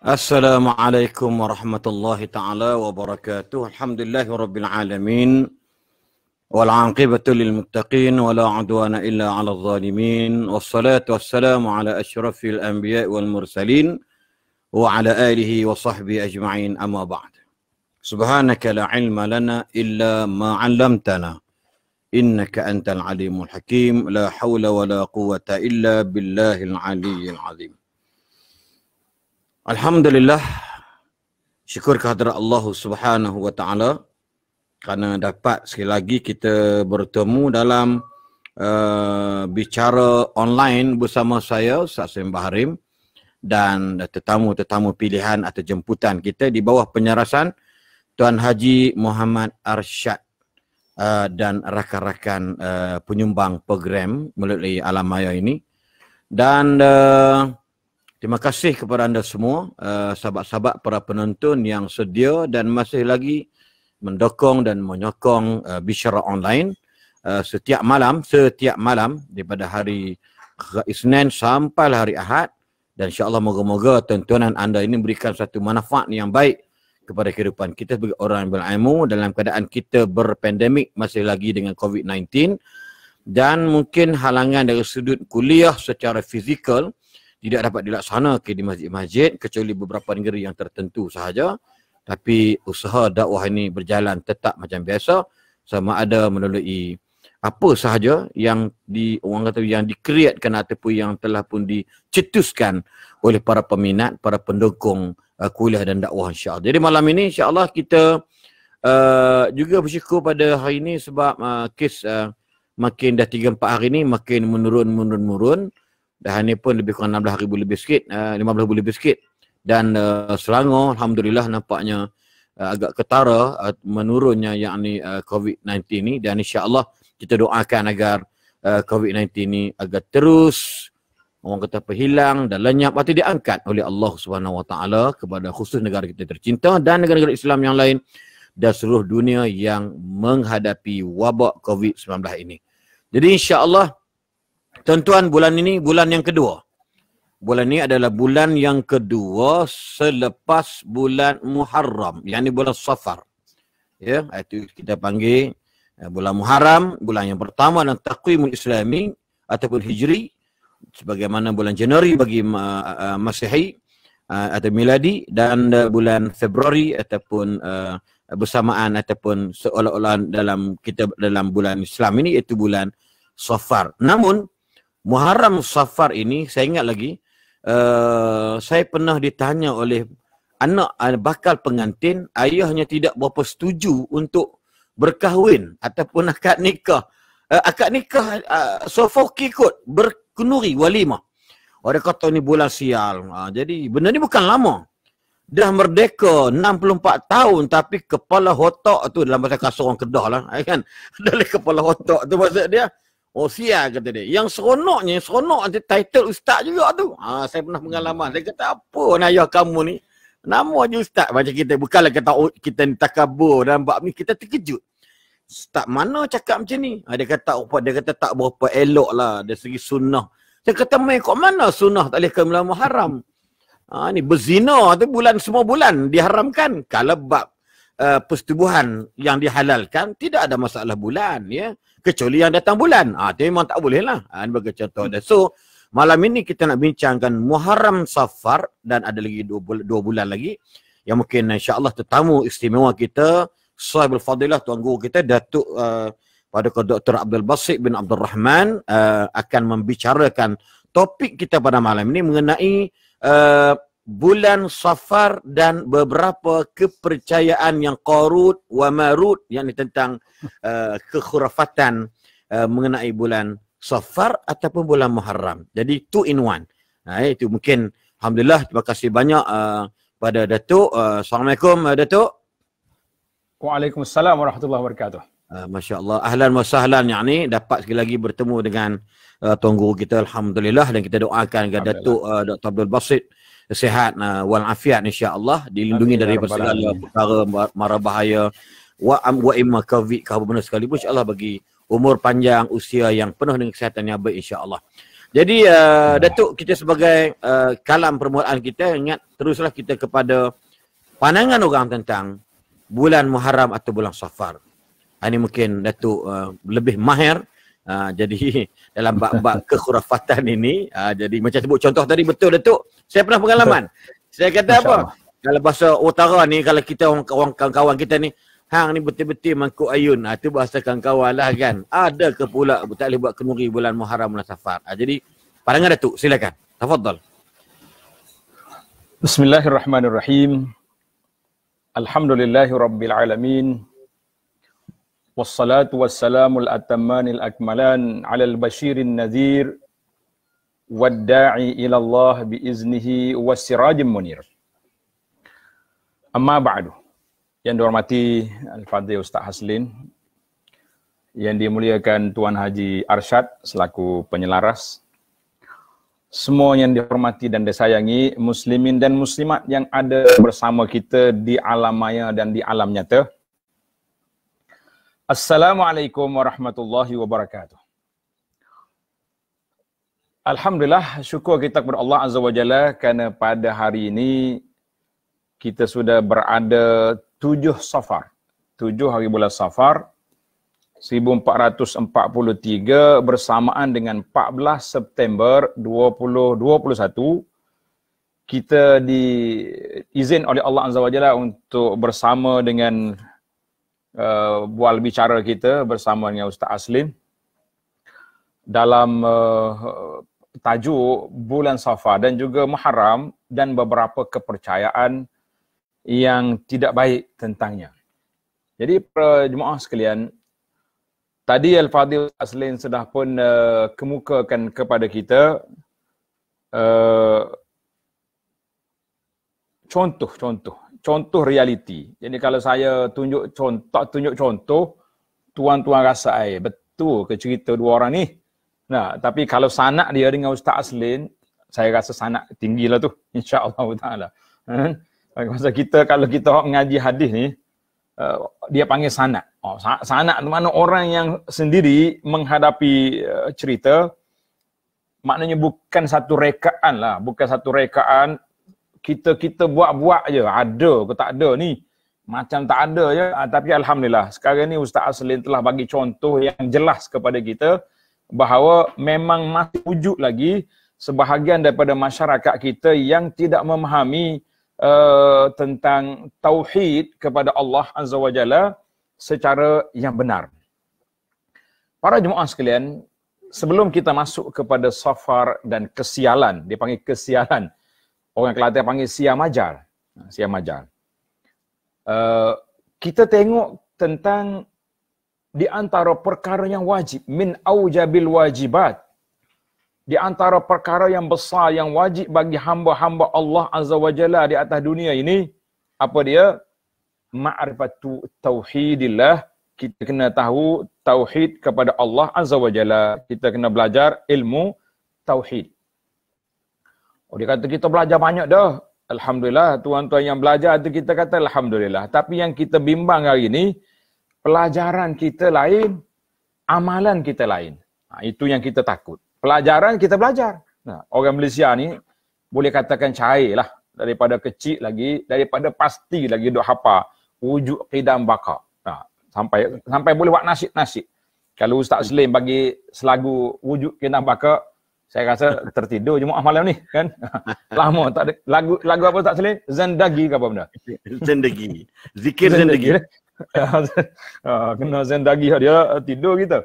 السلام عليكم ورحمة الله تعالى وبركاته الحمد لله رب العالمين والعاقبة للمتقين ولا عدوان إلا على الظالمين والصلاة والسلام على أشرف الأنبياء والمرسلين وعلى آله وصحبه أجمعين أما بعد سبحانك لا علم لنا إلا ما علمتنا إنك أنت العليم الحكيم لا حول ولا قوة إلا بالله العلي العظيم Alhamdulillah syukur kehadrat Allah Subhanahu Wa Taala kerana dapat sekali lagi kita bertemu dalam uh, bicara online bersama saya Sasim Baharim dan tetamu-tetamu pilihan atau jemputan kita di bawah penyarasan Tuan Haji Muhammad Arsyad uh, dan rakan-rakan uh, penyumbang program melalui alam maya ini dan uh, Terima kasih kepada anda semua, uh, sahabat-sahabat para penonton yang sedia dan masih lagi mendukung dan menyokong uh, eh, Bishara Online uh, setiap malam, setiap malam daripada hari Isnin sampai hari Ahad dan insya moga-moga tontonan anda ini memberikan satu manfaat yang baik kepada kehidupan kita sebagai orang yang berilmu dalam keadaan kita berpandemik masih lagi dengan COVID-19 dan mungkin halangan dari sudut kuliah secara fizikal tidak dapat dilaksanakan di masjid-masjid kecuali beberapa negeri yang tertentu sahaja. Tapi usaha dakwah ini berjalan tetap macam biasa sama ada melalui apa sahaja yang di orang kata yang dikreatkan ataupun yang telah pun dicetuskan oleh para peminat, para pendukung uh, kuliah dan dakwah insya-Allah. Jadi malam ini insya-Allah kita uh, juga bersyukur pada hari ini sebab uh, kes uh, makin dah 3 4 hari ini makin menurun menurun menurun dan hari ni pun lebih kurang 16 ribu lebih sikit, uh, eh, 15 ribu lebih sikit dan uh, Selangor Alhamdulillah nampaknya uh, agak ketara uh, menurunnya yang ni uh, COVID-19 ni dan insya Allah kita doakan agar uh, COVID-19 ni agak terus orang kata apa dan lenyap atau diangkat oleh Allah Subhanahu Wa Taala kepada khusus negara kita tercinta dan negara-negara Islam yang lain dan seluruh dunia yang menghadapi wabak COVID-19 ini. Jadi insya-Allah Tuan-tuan, bulan ini bulan yang kedua. Bulan ini adalah bulan yang kedua selepas bulan Muharram, yang ini bulan Safar. Ya, itu kita panggil eh, bulan Muharram, bulan yang pertama dalam takwimul Islami ataupun Hijri sebagaimana bulan Januari bagi Masehi atau Miladi dan eh, bulan Februari ataupun eh, bersamaan ataupun seolah-olah dalam kita dalam bulan Islam ini iaitu bulan Safar. Namun Muharram Safar ini saya ingat lagi uh, saya pernah ditanya oleh anak eh, bakal pengantin ayahnya tidak berapa setuju untuk berkahwin ataupun akad nikah. Uh, akad nikah uh, sofoki kot berkenuri walimah. Orang kata ni bulan sial. Uh, jadi benda ni bukan lama. Dah merdeka 64 tahun tapi kepala otak tu dalam masa kasar orang kedah lah. Kan? Dari kepala otak tu maksud dia. Oh sial kata dia. Yang seronoknya, yang seronok nanti title ustaz juga tu. Ha, saya pernah pengalaman. Saya kata apa ni ayah kamu ni? Nama je ustaz. Macam kita bukanlah kata oh, kita ni takabur dan bab ni. Kita terkejut. Ustaz mana cakap macam ni? Ha, dia kata oh, dia kata tak berapa elok lah dari segi sunnah. Saya kata main kok mana sunnah tak boleh kamu haram. Ha, ni berzina tu bulan semua bulan diharamkan. Kalau bab uh, persetubuhan yang dihalalkan tidak ada masalah bulan ya kecuali yang datang bulan ah dia memang tak boleh lah ah, ini bagi contoh hmm. so malam ini kita nak bincangkan Muharram Safar dan ada lagi dua, bul- dua bulan lagi yang mungkin insya Allah tetamu istimewa kita sahibul fadilah tuan guru kita Datuk uh, pada Dr. Abdul Basit bin Abdul Rahman uh, akan membicarakan topik kita pada malam ini mengenai uh, bulan Safar dan beberapa kepercayaan yang Qarut wa Marut yang ini tentang uh, kekhurafatan uh, mengenai bulan Safar ataupun bulan Muharram. Jadi two in one. Nah, ha, itu mungkin alhamdulillah terima kasih banyak uh, pada Datuk. Uh, Assalamualaikum uh, Datuk. Waalaikumsalam warahmatullahi wabarakatuh. Uh, Masya-Allah ahlan wa sahlan yakni dapat sekali lagi bertemu dengan uh, tuan guru kita alhamdulillah dan kita doakan kepada Datuk uh, Dr. Abdul Basit sehat uh, wal afiat insyaallah dilindungi Amin, ya dari ya segala perkara mara bahaya wa am wa imma covid ke apa benda sekalipun insyaallah bagi umur panjang usia yang penuh dengan kesihatan yang baik insyaallah jadi uh, datuk kita sebagai uh, kalam permulaan kita ingat teruslah kita kepada pandangan orang tentang bulan Muharram atau bulan Safar. Ha, ini mungkin datuk uh, lebih mahir uh, jadi dalam bab-bab kekhurafatan ini uh, jadi macam sebut contoh tadi betul datuk saya pernah pengalaman. Saya kata apa? Kalau bahasa utara ni, kalau kita orang kawan-kawan kita ni, hang ni betul-betul mangkuk ayun. Itu ah, ha, bahasa kawan-kawan lah kan. Ada ke pula tak boleh buat kemuri bulan Muharram bulan Safar. Ha, jadi, pandangan Datuk, silakan. Tafadhal. Bismillahirrahmanirrahim. Alhamdulillahi Rabbil Wassalatu wassalamu atamanil akmalan alal bashirin nazir والداعي bi الله بإذنه والسراج munir. أما بعد yang dihormati Al-Fadhil Ustaz Haslin yang dimuliakan Tuan Haji Arsyad selaku penyelaras semua yang dihormati dan disayangi muslimin dan muslimat yang ada bersama kita di alam maya dan di alam nyata Assalamualaikum warahmatullahi wabarakatuh Alhamdulillah, syukur kita kepada Allah Azza wa Jalla kerana pada hari ini kita sudah berada tujuh safar. Tujuh hari bulan safar. 1443 bersamaan dengan 14 September 2021 kita diizin oleh Allah Azza wa Jalla untuk bersama dengan uh, bual bicara kita bersama dengan Ustaz Aslim dalam uh, tajuk bulan Safar dan juga Muharram dan beberapa kepercayaan yang tidak baik tentangnya. Jadi para jemaah sekalian, tadi Al-Fadhil Aslin sudah pun uh, kemukakan kepada kita uh, eh, contoh contoh contoh realiti. Jadi kalau saya tunjuk contoh tunjuk contoh tuan-tuan rasa ai betul ke cerita dua orang ni? Nah, tapi kalau sanak dia dengan Ustaz Aslin, saya rasa sanak lah tu. InsyaAllah. Ta'ala. Hmm? Masa kita, kalau kita mengaji hadis ni, uh, dia panggil sanak. Oh, sanak tu mana orang yang sendiri menghadapi uh, cerita, maknanya bukan satu rekaan lah. Bukan satu rekaan kita-kita buat-buat je. Ada ke tak ada ni. Macam tak ada je. Uh, tapi Alhamdulillah, sekarang ni Ustaz Aslin telah bagi contoh yang jelas kepada kita bahawa memang masih wujud lagi sebahagian daripada masyarakat kita yang tidak memahami uh, tentang tauhid kepada Allah Azza wa Jalla secara yang benar. Para jemaah sekalian, sebelum kita masuk kepada safar dan kesialan, dipanggil kesialan. Orang Kelantan panggil siam ajar. Siam ajar. Uh, eh, kita tengok tentang di antara perkara yang wajib min aujabil wajibat di antara perkara yang besar yang wajib bagi hamba-hamba Allah Azza Wajalla di atas dunia ini apa dia ma'rifat tauhidillah kita kena tahu tauhid kepada Allah Azza Wajalla kita kena belajar ilmu tauhid oh, dia kata kita belajar banyak dah Alhamdulillah tuan-tuan yang belajar tu kita kata Alhamdulillah tapi yang kita bimbang hari ini pelajaran kita lain, amalan kita lain. Ha, itu yang kita takut. Pelajaran kita belajar. Nah, orang Malaysia ni boleh katakan cair lah. Daripada kecil lagi, daripada pasti lagi duk hapa. Wujud qidam baka. Nah, ha, sampai sampai boleh buat nasib-nasib. Kalau Ustaz Slim bagi selagu wujud qidam baka, saya rasa tertidur je Mu'ah malam ni kan. Lama tak ada. Lagu, lagu apa Ustaz Selim? Zendagi ke apa benda? Zendagi. Zikir Zendagi. Zendagi. Ah, kena zen lah. dia tidur kita.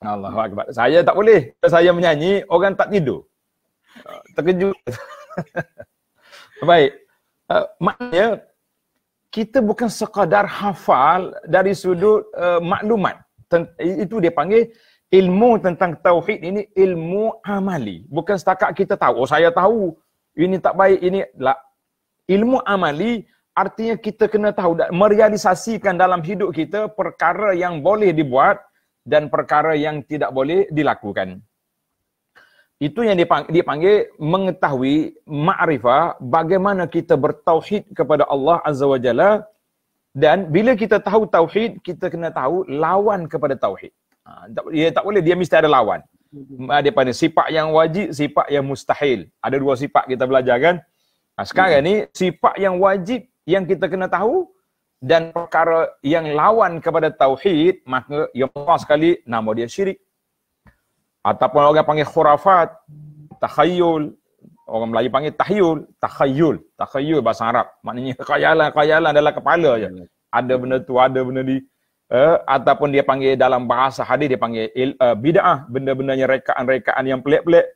Allah akbar. Saya tak boleh. Saya menyanyi orang tak tidur. Ah, terkejut. Baik. Uh, maknanya kita bukan sekadar hafal dari sudut uh, maklumat. Ten- itu dia panggil ilmu tentang tauhid ini ilmu amali. Bukan setakat kita tahu, oh saya tahu ini tak baik ini lah. Ilmu amali artinya kita kena tahu merealisasikan dalam hidup kita perkara yang boleh dibuat dan perkara yang tidak boleh dilakukan. Itu yang dipanggil, mengetahui ma'rifah bagaimana kita bertauhid kepada Allah Azza wa Jalla dan bila kita tahu tauhid kita kena tahu lawan kepada tauhid. Ia ha, ya, tak boleh dia mesti ada lawan. Mm-hmm. Ada ha, pada sifat yang wajib, sifat yang mustahil. Ada dua sifat kita belajar kan? Ha, sekarang mm-hmm. ni sifat yang wajib yang kita kena tahu dan perkara yang lawan kepada tauhid maka yang pertama sekali nama dia syirik ataupun orang panggil khurafat takhayul orang Melayu panggil tahyul takhayul takhayul bahasa Arab maknanya khayalan-khayalan dalam kepala je ada benda tu ada benda ni uh, ataupun dia panggil dalam bahasa hadis dia panggil uh, bidah benda-benda yang rekaan-rekaan yang pelik-pelik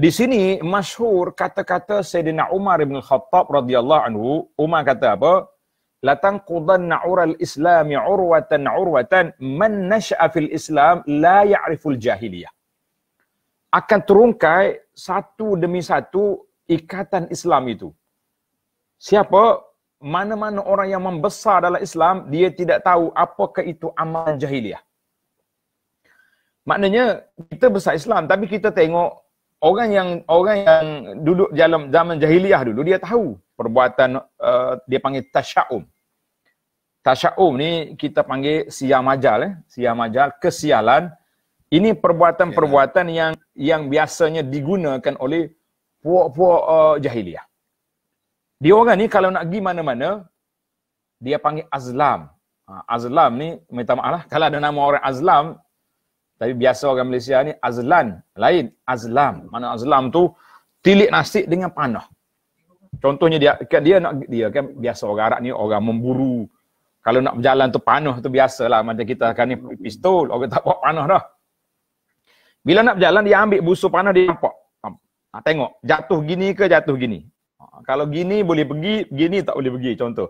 di sini masyhur kata-kata Sayyidina Umar bin Khattab radhiyallahu anhu. Umar kata apa? Latang qudan na'ural Islam urwatan urwatan man nasha'a fil Islam la ya'riful jahiliyah. Akan terungkai satu demi satu ikatan Islam itu. Siapa? Mana-mana orang yang membesar dalam Islam, dia tidak tahu apa ke itu amal jahiliyah. Maknanya, kita besar Islam tapi kita tengok orang yang orang yang duduk dalam zaman jahiliah dulu dia tahu perbuatan uh, dia panggil tasyaum. Tasyaum ni kita panggil siam majal eh, siam majal kesialan. Ini perbuatan-perbuatan yeah. yang yang biasanya digunakan oleh puak-puak uh, jahiliah. Dia orang ni kalau nak pergi mana-mana dia panggil azlam. Ha, azlam ni minta maaf lah kalau ada nama orang azlam tapi biasa orang Malaysia ni azlan lain azlam. Mana azlam tu tilik nasi dengan panah. Contohnya dia kan dia nak dia kan biasa orang Arab ni orang memburu. Kalau nak berjalan tu panah tu biasalah macam kita kan ni pistol orang tak bawa panah dah. Bila nak berjalan dia ambil busur panah dia nampak. Ha, tengok jatuh gini ke jatuh gini. Ha, kalau gini boleh pergi, gini tak boleh pergi contoh.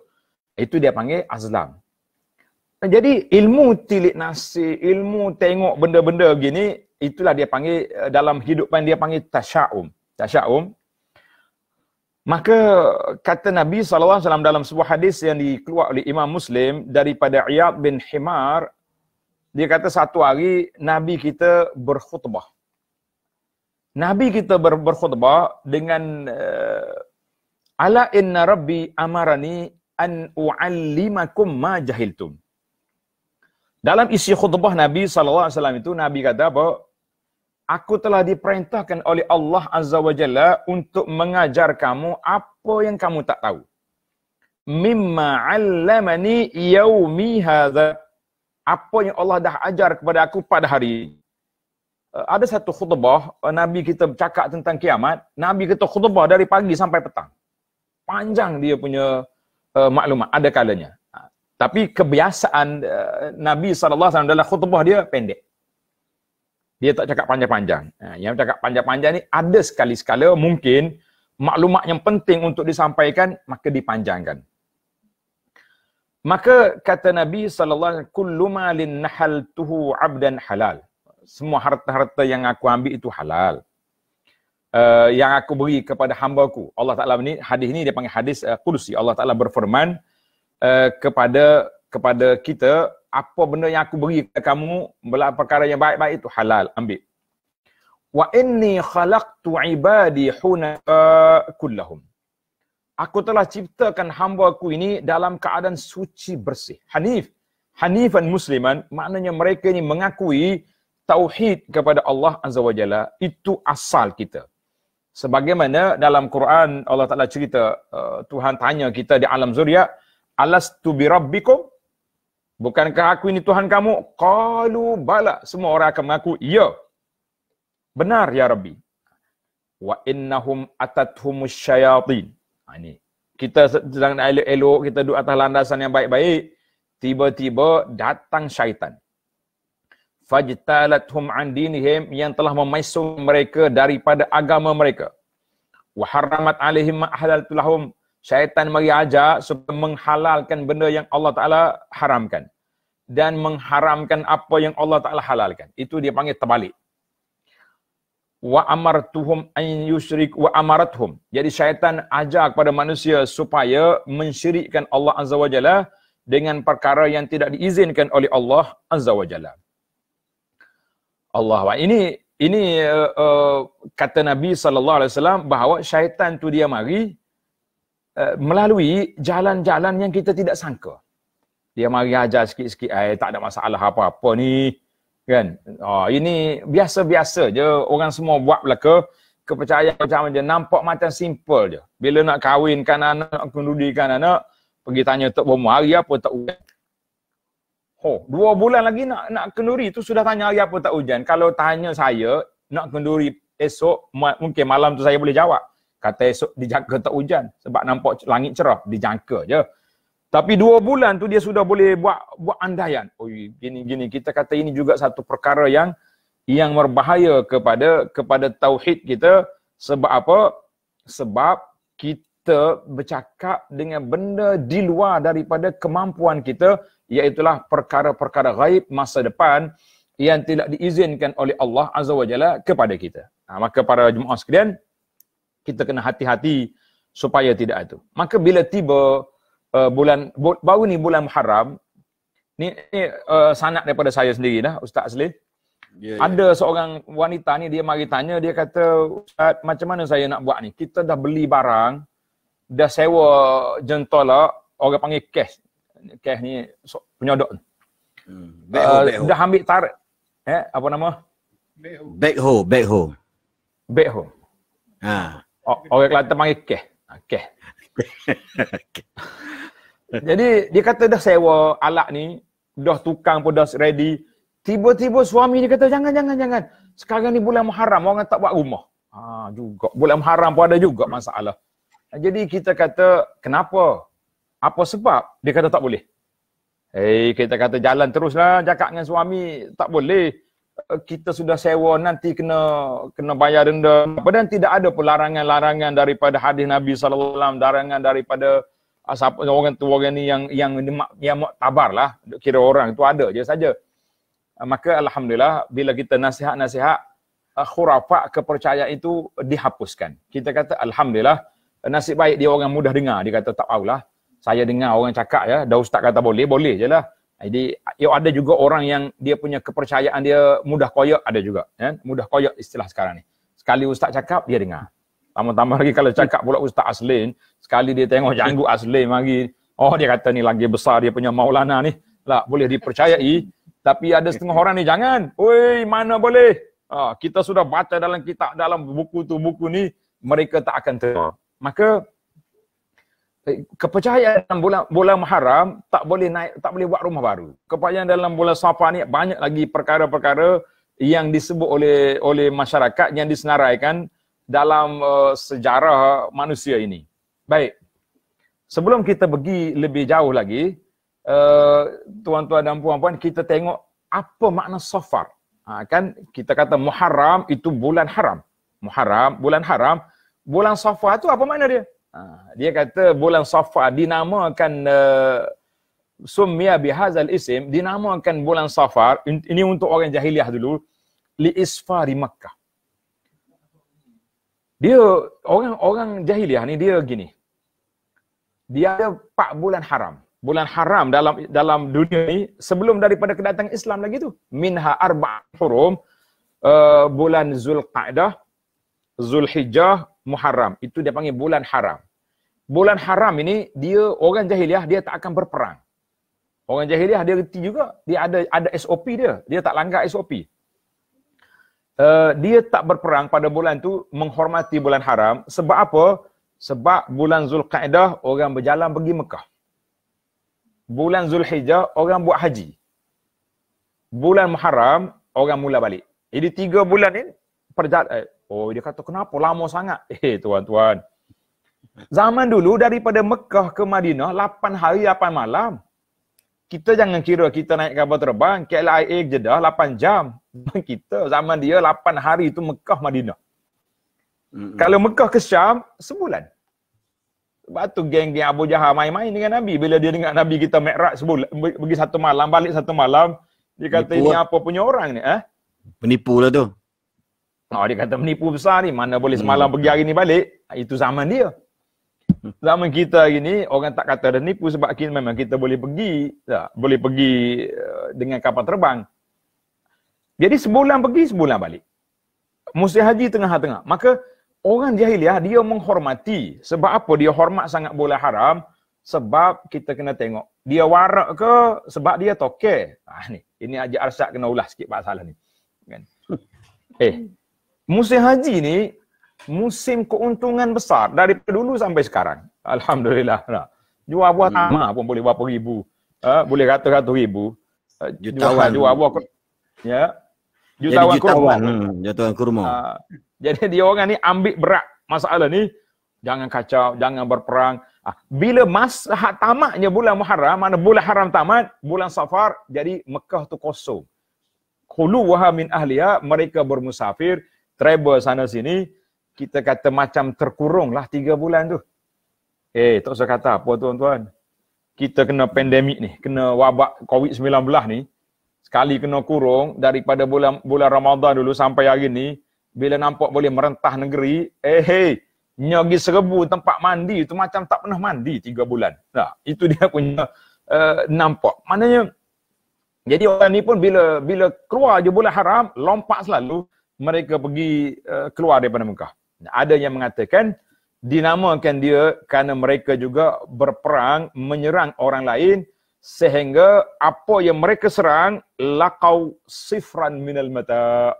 Itu dia panggil azlam. Jadi ilmu tilik nasi, ilmu tengok benda-benda begini, itulah dia panggil eh, dalam hidupan dia panggil tasha'um. Tasha'um. Maka kata Nabi SAW dalam sebuah hadis yang dikeluar oleh Imam Muslim daripada Iyad bin Himar, dia kata satu hari Nabi kita berkhutbah. Nabi kita ber berkhutbah dengan eh, ala inna rabbi amarani an u'allimakum ma jahiltum. Dalam isi khutbah Nabi SAW itu, Nabi kata apa? Aku telah diperintahkan oleh Allah Azza wa Jalla untuk mengajar kamu apa yang kamu tak tahu. Mimma allamani yaumi hadha. Apa yang Allah dah ajar kepada aku pada hari eh, Ada satu khutbah, eh, Nabi kita cakap tentang kiamat. Nabi kita khutbah dari pagi sampai petang. Panjang dia punya eh, maklumat, ada kalanya. Tapi kebiasaan uh, Nabi SAW dalam khutbah dia pendek. Dia tak cakap panjang-panjang. Ha, yang cakap panjang-panjang ni ada sekali-sekala mungkin maklumat yang penting untuk disampaikan maka dipanjangkan. Maka kata Nabi sallallahu alaihi wasallam kulluma lin nahaltuhu abdan halal. Semua harta-harta yang aku ambil itu halal. Uh, yang aku beri kepada hamba-Ku. Allah Taala ni hadis ni dia panggil hadis uh, qudsi. Allah Taala berfirman uh, Eh, kepada kepada kita apa benda yang aku beri kepada kamu bila perkara yang baik-baik itu halal ambil wa inni khalaqtu ibadi huna kullahum aku telah ciptakan hamba aku ini dalam keadaan suci bersih hanif hanifan musliman maknanya mereka ini mengakui tauhid kepada Allah azza wajalla itu asal kita sebagaimana dalam Quran Allah Taala cerita eh, Tuhan tanya kita di alam zuriat Alas tu bi rabbikum bukankah aku ini tuhan kamu qalu bala semua orang akan mengaku ya benar ya rabbi wa innahum atathumus syayatin ha, ini kita sedang elok-elok kita duduk atas landasan yang baik-baik tiba-tiba datang syaitan fajtalathum an dinihim yang telah memaisum mereka daripada agama mereka wa haramat alaihim ma lahum syaitan mari ajak supaya menghalalkan benda yang Allah Ta'ala haramkan dan mengharamkan apa yang Allah Ta'ala halalkan. Itu dia panggil terbalik. Wa amartuhum an yusyrik wa amaratuhum. Jadi syaitan ajak kepada manusia supaya mensyirikkan Allah Azza wa Jalla dengan perkara yang tidak diizinkan oleh Allah Azza wa Jalla. Allah wa ini ini uh, uh, kata Nabi sallallahu alaihi wasallam bahawa syaitan tu dia mari Eh, melalui jalan-jalan yang kita tidak sangka. Dia mari ajar sikit-sikit, eh tak ada masalah apa-apa ni. Kan? Oh, ini biasa-biasa je orang semua buat belaka kepercayaan macam je nampak macam simple je. Bila nak kahwinkan anak, nak kundudikan anak, pergi tanya tok bomo hari apa tak hujan. Oh, dua bulan lagi nak nak kenduri tu sudah tanya hari apa tak hujan. Kalau tanya saya nak kenduri esok mungkin malam tu saya boleh jawab. Kata esok dijangka tak hujan sebab nampak langit cerah, dijangka je. Tapi dua bulan tu dia sudah boleh buat buat andaian. Oi, gini gini kita kata ini juga satu perkara yang yang berbahaya kepada kepada tauhid kita sebab apa? Sebab kita bercakap dengan benda di luar daripada kemampuan kita iaitulah perkara-perkara gaib masa depan yang tidak diizinkan oleh Allah Azza wa Jalla kepada kita. Ha, maka para jemaah sekalian, kita kena hati-hati supaya tidak itu. Maka bila tiba uh, bulan bu, baru ni bulan Muharram ni ni uh, sanak daripada saya sendiri dah Ustaz Asli. Yeah, ya. ada seorang wanita ni dia mari tanya dia kata Ustaz macam mana saya nak buat ni? Kita dah beli barang dah sewa jentola lah, orang panggil cash. Cash ni so, penyodok. Hmm. Uh, dah ambil tar, eh apa nama? Backhoe, backhoe. Backhoe. Ha. Oh, orang Kelantan panggil ke. Ah, ke. Jadi dia kata dah sewa alat ni, dah tukang pun dah ready. Tiba-tiba suami dia kata jangan jangan jangan. Sekarang ni bulan Muharram orang tak buat rumah. Ha juga bulan Muharram pun ada juga masalah. Ah, jadi kita kata kenapa? Apa sebab? Dia kata tak boleh. Eh hey, kita kata jalan teruslah cakap dengan suami tak boleh. Eh, kita sudah sewa nanti kena kena bayar denda Padahal tidak ada pelarangan-larangan daripada hadis Nabi sallallahu alaihi wasallam larangan daripada ah, siapa orang tua orang ni yang yang yang tabar lah kira orang itu ada je saja ah, maka alhamdulillah bila kita nasihat-nasihat ah, khurafat kepercayaan itu dihapuskan kita kata alhamdulillah nasib baik dia orang mudah dengar dia kata tak tahulah saya dengar orang cakap ya dah ustaz kata boleh boleh je lah. Ah, jadi ia ada juga orang yang dia punya kepercayaan dia mudah koyak ada juga kan mudah koyak istilah sekarang ni. Sekali ustaz cakap dia dengar. Tambah-tambah lagi kalau cakap pula ustaz Aslin, sekali dia tengok janggu Aslin lagi, oh dia kata ni lagi besar dia punya Maulana ni. Lah boleh dipercayai tapi ada setengah orang ni jangan. Oi, mana boleh? Ah, kita sudah baca dalam kitab dalam buku tu buku ni mereka tak akan terima. Maka Eh, kepercayaan dalam bulan, bulan Muharram tak boleh naik tak boleh buat rumah baru. Kepercayaan dalam bulan Safar ni banyak lagi perkara-perkara yang disebut oleh oleh masyarakat yang disenaraikan dalam uh, sejarah manusia ini. Baik. Sebelum kita pergi lebih jauh lagi, uh, tuan-tuan dan puan-puan kita tengok apa makna Safar. Ha, kan kita kata Muharram itu bulan haram. Muharram bulan haram, bulan Safar tu apa makna dia? Ha, dia kata bulan Safar dinamakan uh, sumia bihazal isim dinamakan bulan Safar ini untuk orang jahiliah dulu li isfari Makkah. Dia orang-orang jahiliah ni dia gini. Dia ada empat bulan haram. Bulan haram dalam dalam dunia ni sebelum daripada kedatangan Islam lagi tu. Minha arba' hurum uh, bulan Zulqa'dah, Zulhijjah, Muharram. Itu dia panggil bulan haram. Bulan haram ini dia orang jahiliah dia tak akan berperang. Orang jahiliah dia reti juga. Dia ada ada SOP dia. Dia tak langgar SOP. Uh, eh, dia tak berperang pada bulan tu menghormati bulan haram. Sebab apa? Sebab bulan Zulqaedah orang berjalan pergi Mekah. Bulan Zulhijjah orang buat haji. Bulan Muharram orang mula balik. Jadi tiga bulan ni perjalanan eh, Oh, dia kata kenapa lama sangat? Eh, tuan-tuan. Zaman dulu daripada Mekah ke Madinah 8 hari 8 malam. Kita jangan kira kita naik kapal terbang KLIA Jeddah 8 jam. Kita zaman dia 8 hari itu Mekah Madinah. Mm-hmm. Kalau Mekah ke Syam sebulan. Sebab tu geng-geng Abu Jahal main-main dengan Nabi bila dia dengar Nabi kita mekrat sebulan pergi satu malam balik satu malam dia kata penipu ini lah. apa punya orang ni eh? Penipu lah tu. Oh, dia kata menipu besar ni, mana boleh hmm. semalam pergi hari ni balik. Ha, itu zaman dia. Hmm. Zaman kita hari ni, orang tak kata ada nipu sebab kita memang kita boleh pergi. Tak? Boleh pergi eh, dengan kapal terbang. Jadi sebulan pergi, sebulan balik. Mesti haji tengah-tengah. Maka orang jahiliah dia menghormati. Sebab apa dia hormat sangat boleh haram? Sebab kita kena tengok. Dia warak ke? Sebab dia tokeh. Ah, ni. Ini aja Arsyad kena ulas sikit pasal ni. Kan? Eh, musim haji ni musim keuntungan besar dari dulu sampai sekarang. Alhamdulillah. Jual buah hmm. tanah pun boleh berapa ribu. Uh, ha, boleh ratus-ratus ribu. Uh, jutawan. Jual buah kurma. Ya. Jutawan kurma. Jutawan hmm, kurma. Hmm, uh, jadi dia orang ni ambil berat masalah ni. Jangan kacau, jangan berperang. Uh, bila masa tamaknya bulan Muharram, mana bulan haram tamat, bulan safar, jadi Mekah tu kosong. Kulu waha min ahliya, mereka bermusafir travel sana sini kita kata macam terkurung lah tiga bulan tu. Eh, tak usah kata apa tuan-tuan. Kita kena pandemik ni, kena wabak COVID-19 ni. Sekali kena kurung daripada bulan bulan Ramadan dulu sampai hari ni, bila nampak boleh merentah negeri, eh hei, nyogi serbu tempat mandi tu macam tak pernah mandi tiga bulan. Nah, itu dia punya uh, nampak. Maknanya, jadi orang ni pun bila bila keluar je bulan haram, lompat selalu, mereka pergi uh, keluar daripada Mekah. Ada yang mengatakan dinamakan dia kerana mereka juga berperang menyerang orang lain sehingga apa yang mereka serang laqau sifran minal mata.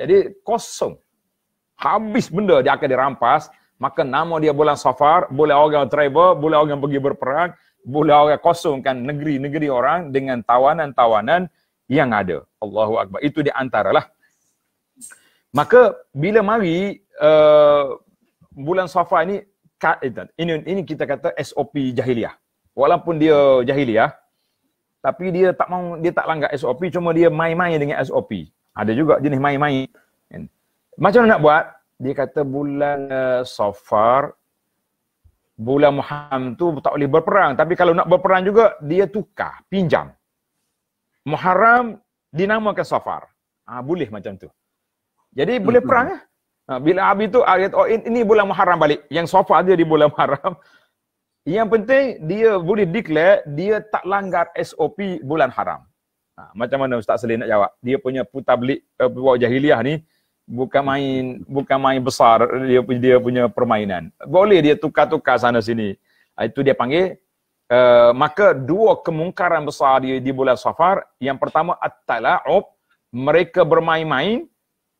Jadi kosong. Habis benda dia akan dirampas, maka nama dia bulan safar, boleh orang travel, boleh orang pergi berperang, boleh orang kosongkan negeri-negeri orang dengan tawanan-tawanan yang ada. Allahu akbar. Itu di antaralah Maka bila mari uh, bulan Safar ini eh, ini ini kita kata SOP jahiliah. Walaupun dia jahiliah tapi dia tak mau dia tak langgar SOP cuma dia main-main dengan SOP. Ada juga jenis main-main. Kan? Macam mana nak buat? Dia kata bulan uh, Safar bulan Muharram tu tak boleh berperang tapi kalau nak berperang juga dia tukar, pinjam. Muharram dinamakan Safar. Ah ha, boleh macam tu. Jadi boleh hmm. perang lah. Ha, bila Abi tu ayat ah, oh, ini, ini bulan Muharram balik. Yang sofa dia di bulan Muharram. Yang penting dia boleh declare dia tak langgar SOP bulan haram. Ha, macam mana Ustaz Selin nak jawab? Dia punya putablik uh, eh, jahiliah ni bukan main bukan main besar dia dia punya permainan. Boleh dia tukar-tukar sana sini. Ha, itu dia panggil uh, maka dua kemungkaran besar dia di bulan Safar. Yang pertama at-tala'ub mereka bermain-main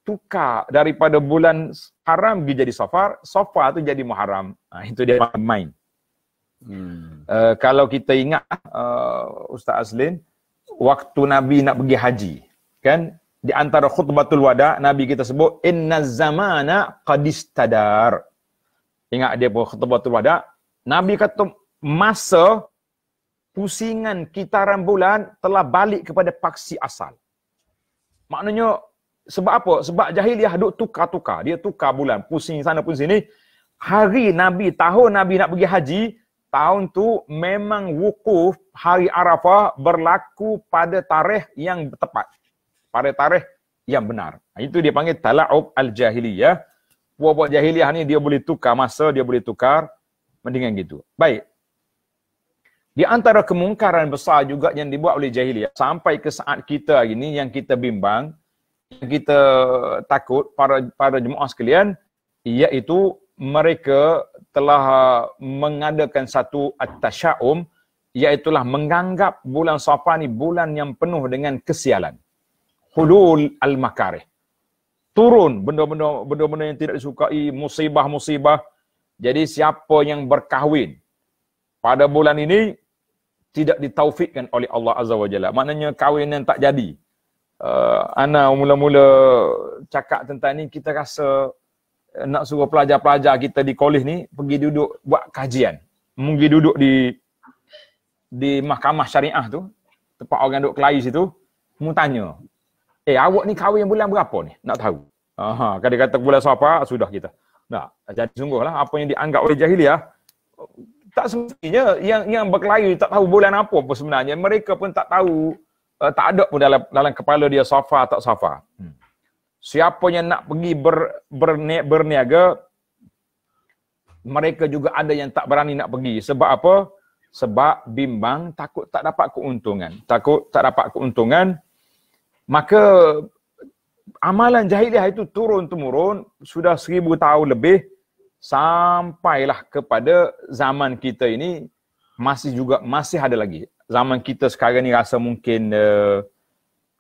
tukar daripada bulan haram pergi jadi safar, safar tu jadi muharram. Ah itu dia main. Hmm. Uh, kalau kita ingat uh, Ustaz Azlin waktu Nabi nak pergi haji, kan? Di antara khutbatul wada Nabi kita sebut inna zamana qadistadar. Ingat dia pun khutbatul wada, Nabi kata masa pusingan kitaran bulan telah balik kepada paksi asal. Maknanya sebab apa? Sebab jahiliah duk tukar-tukar. Dia tukar bulan, pusing sana pun sini. Hari Nabi, tahun Nabi nak pergi haji, tahun tu memang wukuf hari Arafah berlaku pada tarikh yang tepat. Pada tarikh yang benar. Ha, itu dia panggil tala'ub al-jahiliyah. Buat-buat jahiliah ni dia boleh tukar masa, dia boleh tukar. Mendingan gitu. Baik. Di antara kemungkaran besar juga yang dibuat oleh jahiliyah sampai ke saat kita hari ni yang kita bimbang, yang kita takut para para jemaah sekalian iaitu mereka telah mengadakan satu at-tasyaum iaitu menganggap bulan Safar ni bulan yang penuh dengan kesialan. Hulul al-makarih. Turun benda-benda benda-benda yang tidak disukai, musibah-musibah. Jadi siapa yang berkahwin pada bulan ini tidak ditaufikkan oleh Allah Azza wa Jalla. Maknanya kahwin yang tak jadi uh, Ana mula-mula cakap tentang ni kita rasa eh, nak suruh pelajar-pelajar kita di kolej ni pergi duduk buat kajian. Mungkin duduk di di mahkamah syariah tu, tempat orang duduk kelahi situ, mu tanya, "Eh, awak ni kahwin bulan berapa ni?" Nak tahu. Aha, kadang kata bulan siapa sudah kita. Nah, jadi sungguhlah apa yang dianggap oleh jahiliah tak semestinya yang yang berkelahi tak tahu bulan apa pun sebenarnya. Mereka pun tak tahu uh, tak ada pun dalam dalam kepala dia safa tak safa. Hmm. Siapa yang nak pergi ber, berni, berniaga mereka juga ada yang tak berani nak pergi. Sebab apa? Sebab bimbang takut tak dapat keuntungan. Takut tak dapat keuntungan. Maka amalan jahiliah itu turun-temurun sudah seribu tahun lebih sampailah kepada zaman kita ini masih juga masih ada lagi zaman kita sekarang ni rasa mungkin uh,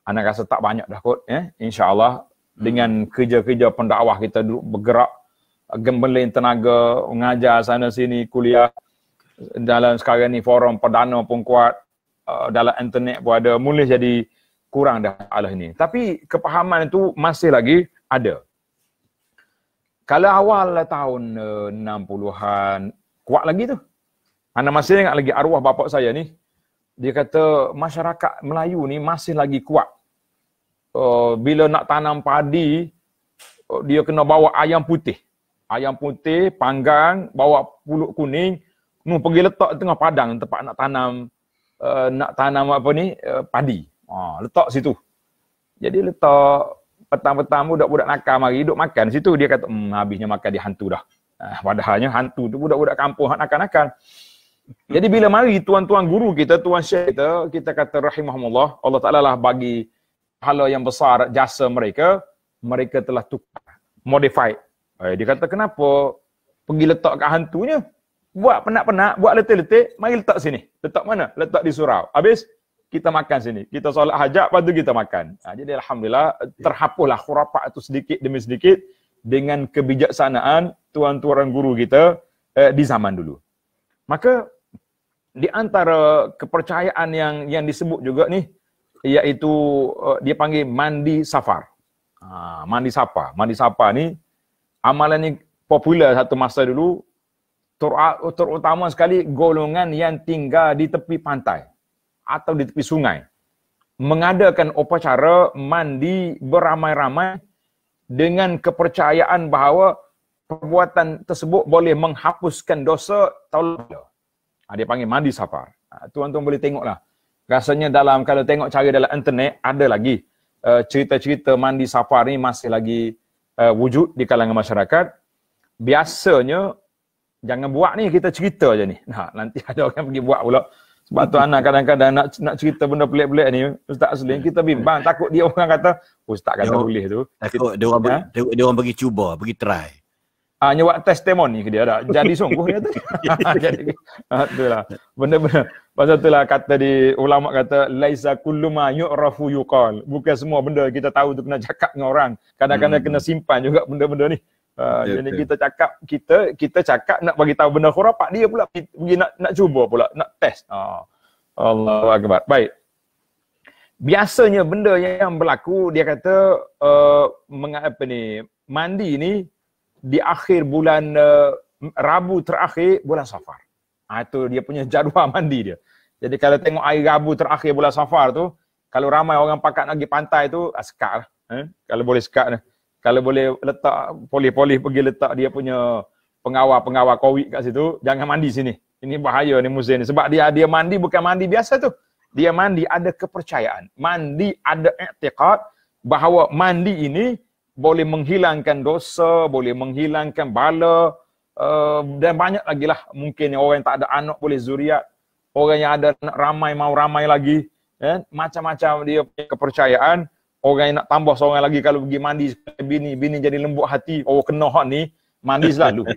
anak rasa tak banyak dah kot eh insyaallah hmm. dengan kerja-kerja pendakwah kita duduk bergerak gembelin tenaga mengajar sana sini kuliah dalam sekarang ni forum perdana pun kuat uh, dalam internet pun ada mulih jadi kurang dah alah ni tapi kepahaman itu masih lagi ada kalau awal tahun eh, uh, 60-an kuat lagi tu anda masih ingat lagi arwah bapak saya ni dia kata masyarakat Melayu ni masih lagi kuat. Uh, bila nak tanam padi, uh, dia kena bawa ayam putih. Ayam putih, panggang, bawa pulut kuning, nu pergi letak tengah padang tempat nak tanam uh, nak tanam apa ni uh, padi. Ha, uh, letak situ. Jadi letak petang-petang budak-budak nakal mari duduk makan situ dia kata hmm, habisnya makan dia hantu dah. Uh, padahalnya hantu tu budak-budak kampung hak nakal-nakal. Jadi bila mari tuan-tuan guru kita, tuan syekh kita, kita kata rahimahumullah, Allah Ta'ala lah bagi hala yang besar jasa mereka, mereka telah tukar, modified. Eh, dia kata kenapa pergi letak kat hantunya? Buat penat-penat, buat letih-letih, mari letak sini. Letak mana? Letak di surau. Habis, kita makan sini. Kita solat hajat, lepas kita makan. Ha, jadi Alhamdulillah, terhapuslah khurafat itu sedikit demi sedikit dengan kebijaksanaan tuan-tuan guru kita eh, di zaman dulu. Maka di antara kepercayaan yang yang disebut juga ni iaitu uh, dia panggil mandi safar. Ha, mandi sapa. Mandi sapa ni amalan ni popular satu masa dulu terutama sekali golongan yang tinggal di tepi pantai atau di tepi sungai mengadakan upacara mandi beramai-ramai dengan kepercayaan bahawa perbuatan tersebut boleh menghapuskan dosa taulah. Ha, dia panggil mandi safar. Ha, tuan-tuan boleh tengoklah. Rasanya dalam kalau tengok cara dalam internet ada lagi uh, cerita-cerita mandi safar ni masih lagi uh, wujud di kalangan masyarakat. Biasanya jangan buat ni kita cerita je ni. Nah, ha, nanti ada orang pergi buat pula. Sebab tu anak kadang-kadang nak nak cerita benda pelik-pelik ni Ustaz Aslin kita bimbang takut dia orang kata oh, Ustaz kata boleh tu. Takut dia orang ha? dia, orang bagi cuba, pergi try. Ah, hanya buat testimoni ke dia tak? Jadi sungguh dia tu. Ah, jadi ah, itulah. Benda-benda. Pasal itulah kata di ulama kata laisa kullu ma yu'rafu yuqal. Bukan semua benda kita tahu tu kena cakap dengan orang. Kadang-kadang hmm. kena simpan juga benda-benda ni. Uh, jadi kita cakap kita kita cakap nak bagi tahu benda khurafat dia pula pergi nak nak cuba pula nak test. Oh. Allahu akbar. Baik. Biasanya benda yang berlaku dia kata uh, mengapa ni mandi ni di akhir bulan uh, Rabu terakhir bulan Safar. Ha, ah, itu dia punya jadual mandi dia. Jadi kalau tengok air Rabu terakhir bulan Safar tu, kalau ramai orang pakat lagi pantai tu, ah, sekat lah. Eh? Kalau boleh sekat lah. Kalau boleh letak, polis-polis pergi letak dia punya pengawal-pengawal COVID kat situ, jangan mandi sini. Ini bahaya ni musim ni. Sebab dia dia mandi bukan mandi biasa tu. Dia mandi ada kepercayaan. Mandi ada iktiqat bahawa mandi ini boleh menghilangkan dosa, boleh menghilangkan bala uh, dan banyak lagi lah mungkin orang yang tak ada anak boleh zuriat. Orang yang ada anak ramai mau ramai lagi. Eh? Macam-macam dia punya kepercayaan. Orang yang nak tambah seorang lagi kalau pergi mandi bini, bini jadi lembut hati. Oh kena hot ni, mandi selalu.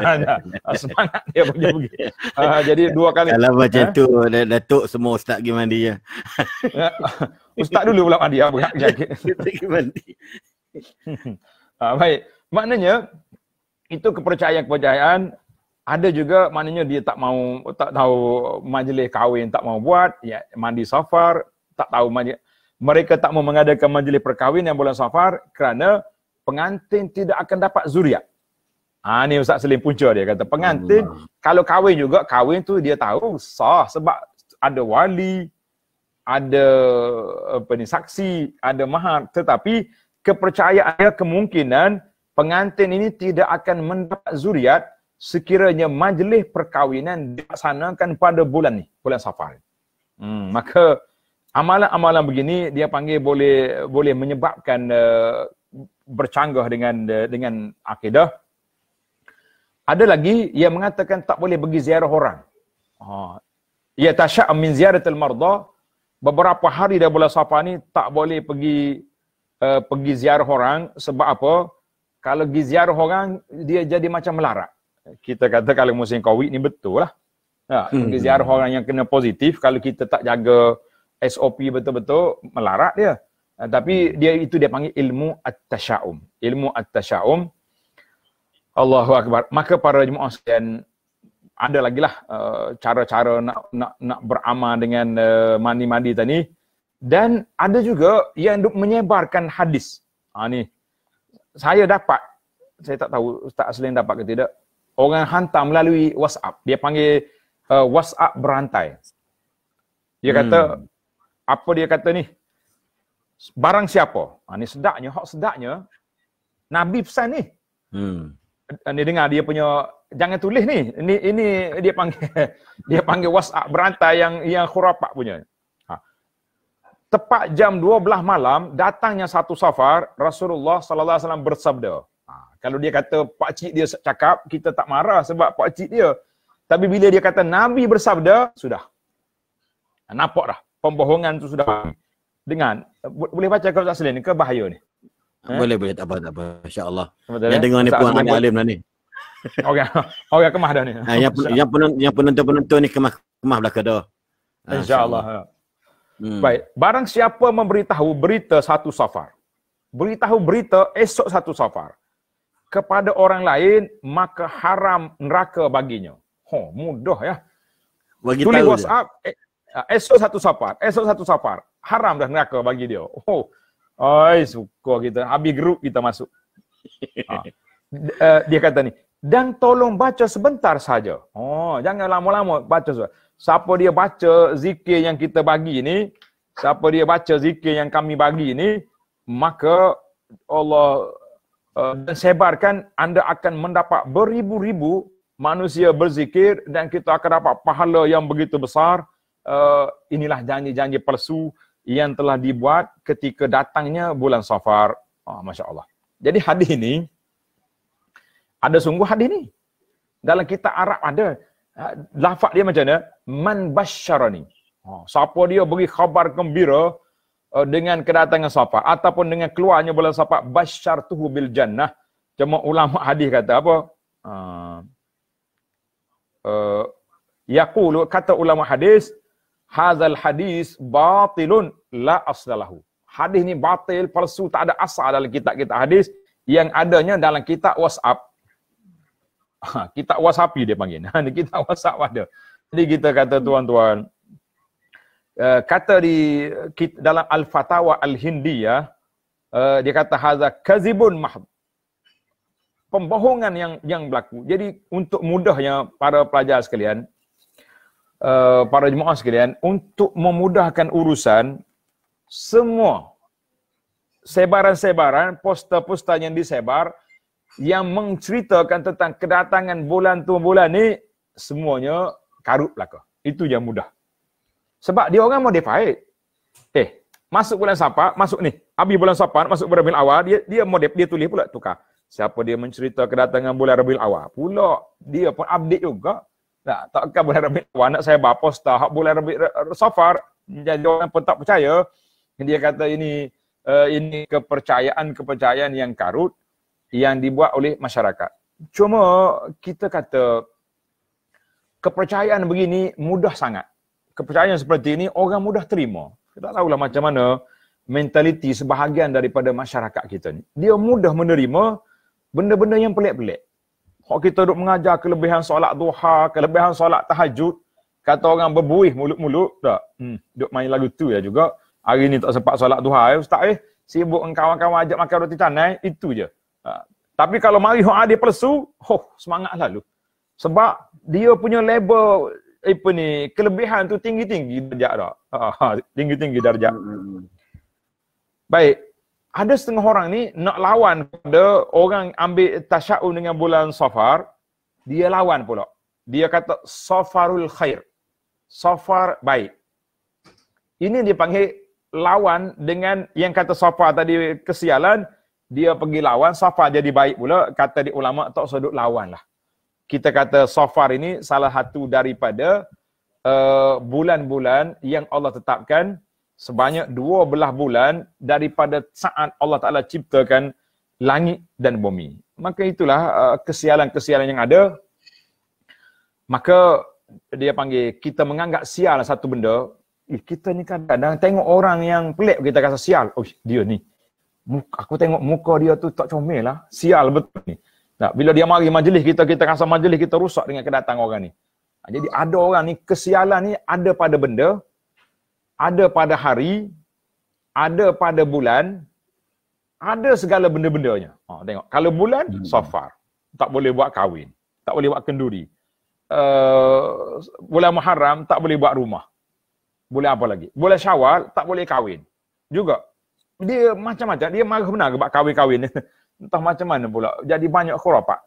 Semangat dia pergi pergi. Uh, jadi dua kali. Kalau macam eh? tu, eh? Datuk semua ustaz pergi mandi ya. ya. ustaz dulu pula mandi. Ya. Ustaz pergi ha, baik. Maknanya itu kepercayaan-kepercayaan ada juga maknanya dia tak mau tak tahu majlis kahwin tak mau buat ya mandi safar tak tahu majlis. mereka tak mau mengadakan majlis perkahwinan yang bulan safar kerana pengantin tidak akan dapat zuriat. Ha ni Ustaz Selim punca dia kata pengantin Allah. kalau kahwin juga kahwin tu dia tahu sah sebab ada wali ada apa ni saksi ada mahar tetapi kepercayaannya kemungkinan pengantin ini tidak akan mendapat zuriat sekiranya majlis perkahwinan dilaksanakan pada bulan ni, bulan Safar. Hmm, maka amalan-amalan begini dia panggil boleh boleh menyebabkan uh, bercanggah dengan uh, dengan akidah. Ada lagi yang mengatakan tak boleh pergi ziarah orang. Ha. Ya tasya' min ziyaratil mardha beberapa hari dah bulan Safar ni tak boleh pergi uh, pergi ziarah orang sebab apa? Kalau pergi ziarah orang dia jadi macam melarat. Kita kata kalau musim Covid ni betul lah. Ha, hmm. pergi ziarah orang yang kena positif kalau kita tak jaga SOP betul-betul melarat dia. Uh, tapi dia itu dia panggil ilmu at-tasyaum. Ilmu at-tasyaum. Allahu akbar. Maka para jemaah sekalian ada lagi lah eh, cara-cara nak nak nak beramal dengan uh, mandi-mandi tadi dan ada juga yang menyebarkan hadis. Ha ni. Saya dapat saya tak tahu Ustaz Aslin dapat ke tidak. Orang hantar melalui WhatsApp. Dia panggil uh, WhatsApp berantai. Dia kata hmm. apa dia kata ni? Barang siapa? Ha ni sedaknya, hak sedaknya Nabi pesan ni. Hmm. Eh, ni dengar dia punya jangan tulis ni. Ini ini dia panggil dia panggil WhatsApp berantai yang yang khurafat punya tepat jam 12 malam datangnya satu safar Rasulullah sallallahu alaihi wasallam bersabda. Ha, kalau dia kata pak cik dia cakap kita tak marah sebab pak cik dia. Tapi bila dia kata Nabi bersabda, sudah. Ha, nampak dah pembohongan tu sudah. Dengan boleh baca kalau tak selain ke bahaya ni. Ha? Boleh boleh tak apa tak apa. insya Yang eh? dengar ni puan Ahmad Alim dah ni. Okey. Okey kemah dah ni. Ha, yang yang penonton-penonton ni kemah kemah belaka dah. Ha, Insya-Allah. Insya Hmm. Baik, barang siapa memberitahu berita satu safar. Beritahu berita esok satu safar. Kepada orang lain, maka haram neraka baginya. Oh, mudah ya. Bagi Tulis WhatsApp, eh, eh, esok satu safar. Esok satu safar. Haram dah neraka bagi dia. Oh, ay, suka kita. Habis geruk kita masuk. Ha. dia kata ni, dan tolong baca sebentar saja. Oh, jangan lama-lama baca sebentar siapa dia baca zikir yang kita bagi ni, siapa dia baca zikir yang kami bagi ni, maka Allah uh, sebarkan anda akan mendapat beribu-ribu manusia berzikir dan kita akan dapat pahala yang begitu besar. Uh, inilah janji-janji palsu yang telah dibuat ketika datangnya bulan Safar. Oh, ah, Masya Allah. Jadi hadis ini, ada sungguh hadis ini. Dalam kitab Arab ada. Eh, Lafak dia macam mana? man basyarani. Ha, siapa dia beri khabar gembira uh, dengan kedatangan siapa ataupun dengan keluarnya bulan safa basyartuhu bil jannah. Cuma ulama hadis kata apa? Ha, uh, yaqulu kata ulama hadis hazal hadis batilun la aslalahu. Hadis ni batil, palsu, tak ada asal dalam kitab kita hadis yang adanya dalam kitab WhatsApp. Ha, kitab WhatsApp dia panggil. Ha, kitab WhatsApp ada. Jadi kita kata hmm. tuan-tuan, uh, kata di kita, dalam Al-Fatawa Al-Hindi ya, uh, dia kata haza kazibun mahd. Pembohongan yang yang berlaku. Jadi untuk mudahnya para pelajar sekalian, uh, para jemaah sekalian, untuk memudahkan urusan, semua sebaran-sebaran, poster-poster yang disebar, yang menceritakan tentang kedatangan bulan tu bulan ni, semuanya karut belaka. Itu yang mudah. Sebab dia orang mau modified. Eh, masuk bulan sapa, Masuk ni. Habis bulan sapa, Masuk bulan Rabiul Awal, dia dia modif, dia tulis pula tukar. Siapa dia mencerita kedatangan bulan Rabiul Awal? Pula dia pun update juga. Tak, takkan bulan Rabiul Awal nak saya bapa star hak bulan Rabiul Safar jadi orang pun tak percaya. Dia kata ini uh, ini kepercayaan-kepercayaan yang karut yang dibuat oleh masyarakat. Cuma kita kata kepercayaan begini mudah sangat. Kepercayaan seperti ini orang mudah terima. Kita tak tahulah macam mana mentaliti sebahagian daripada masyarakat kita ni. Dia mudah menerima benda-benda yang pelik-pelik. Kalau kita duduk mengajar kelebihan solat duha, kelebihan solat tahajud, kata orang berbuih mulut-mulut, tak? Hmm, duduk main lagu tu ya juga. Hari ni tak sempat solat duha, eh, ustaz eh. Sibuk dengan kawan-kawan ajak makan roti canai, itu je. Ha. Tapi kalau mari hu'adi palsu, oh, semangat lalu sebab dia punya label eh, apa ni kelebihan tu tinggi-tinggi darjat tak? Ha, ha, ha, tinggi-tinggi darjat. Baik. Ada setengah orang ni nak lawan pada orang ambil tasyaun dengan bulan Safar, dia lawan pula. Dia kata Safarul Khair. Safar baik. Ini dia panggil lawan dengan yang kata Safar tadi kesialan, dia pergi lawan, Safar jadi baik pula, kata di ulama tak sedut lawan lah kita kata Safar ini salah satu daripada uh, bulan-bulan yang Allah tetapkan sebanyak dua belah bulan daripada saat Allah Taala ciptakan langit dan bumi. Maka itulah uh, kesialan-kesialan yang ada. Maka dia panggil kita menganggap sial lah satu benda, eh, kita ni kadang-kadang tengok orang yang pelik kita kata sial. Oh, dia ni. Muka, aku tengok muka dia tu tak comel lah. Sial betul ni. Nah, bila dia mari majlis kita, kita rasa majlis kita rusak dengan kedatangan orang ni. Ha, jadi ada orang ni, kesialan ni ada pada benda, ada pada hari, ada pada bulan, ada segala benda-bendanya. Ha, tengok, kalau bulan, hmm. safar. Tak boleh buat kahwin. Tak boleh buat kenduri. Uh, bulan Muharram, tak boleh buat rumah. boleh apa lagi? Bulan syawal, tak boleh kahwin. Juga. Dia macam-macam. Dia marah benar buat kahwin-kahwin entah macam mana pula jadi banyak khurafat.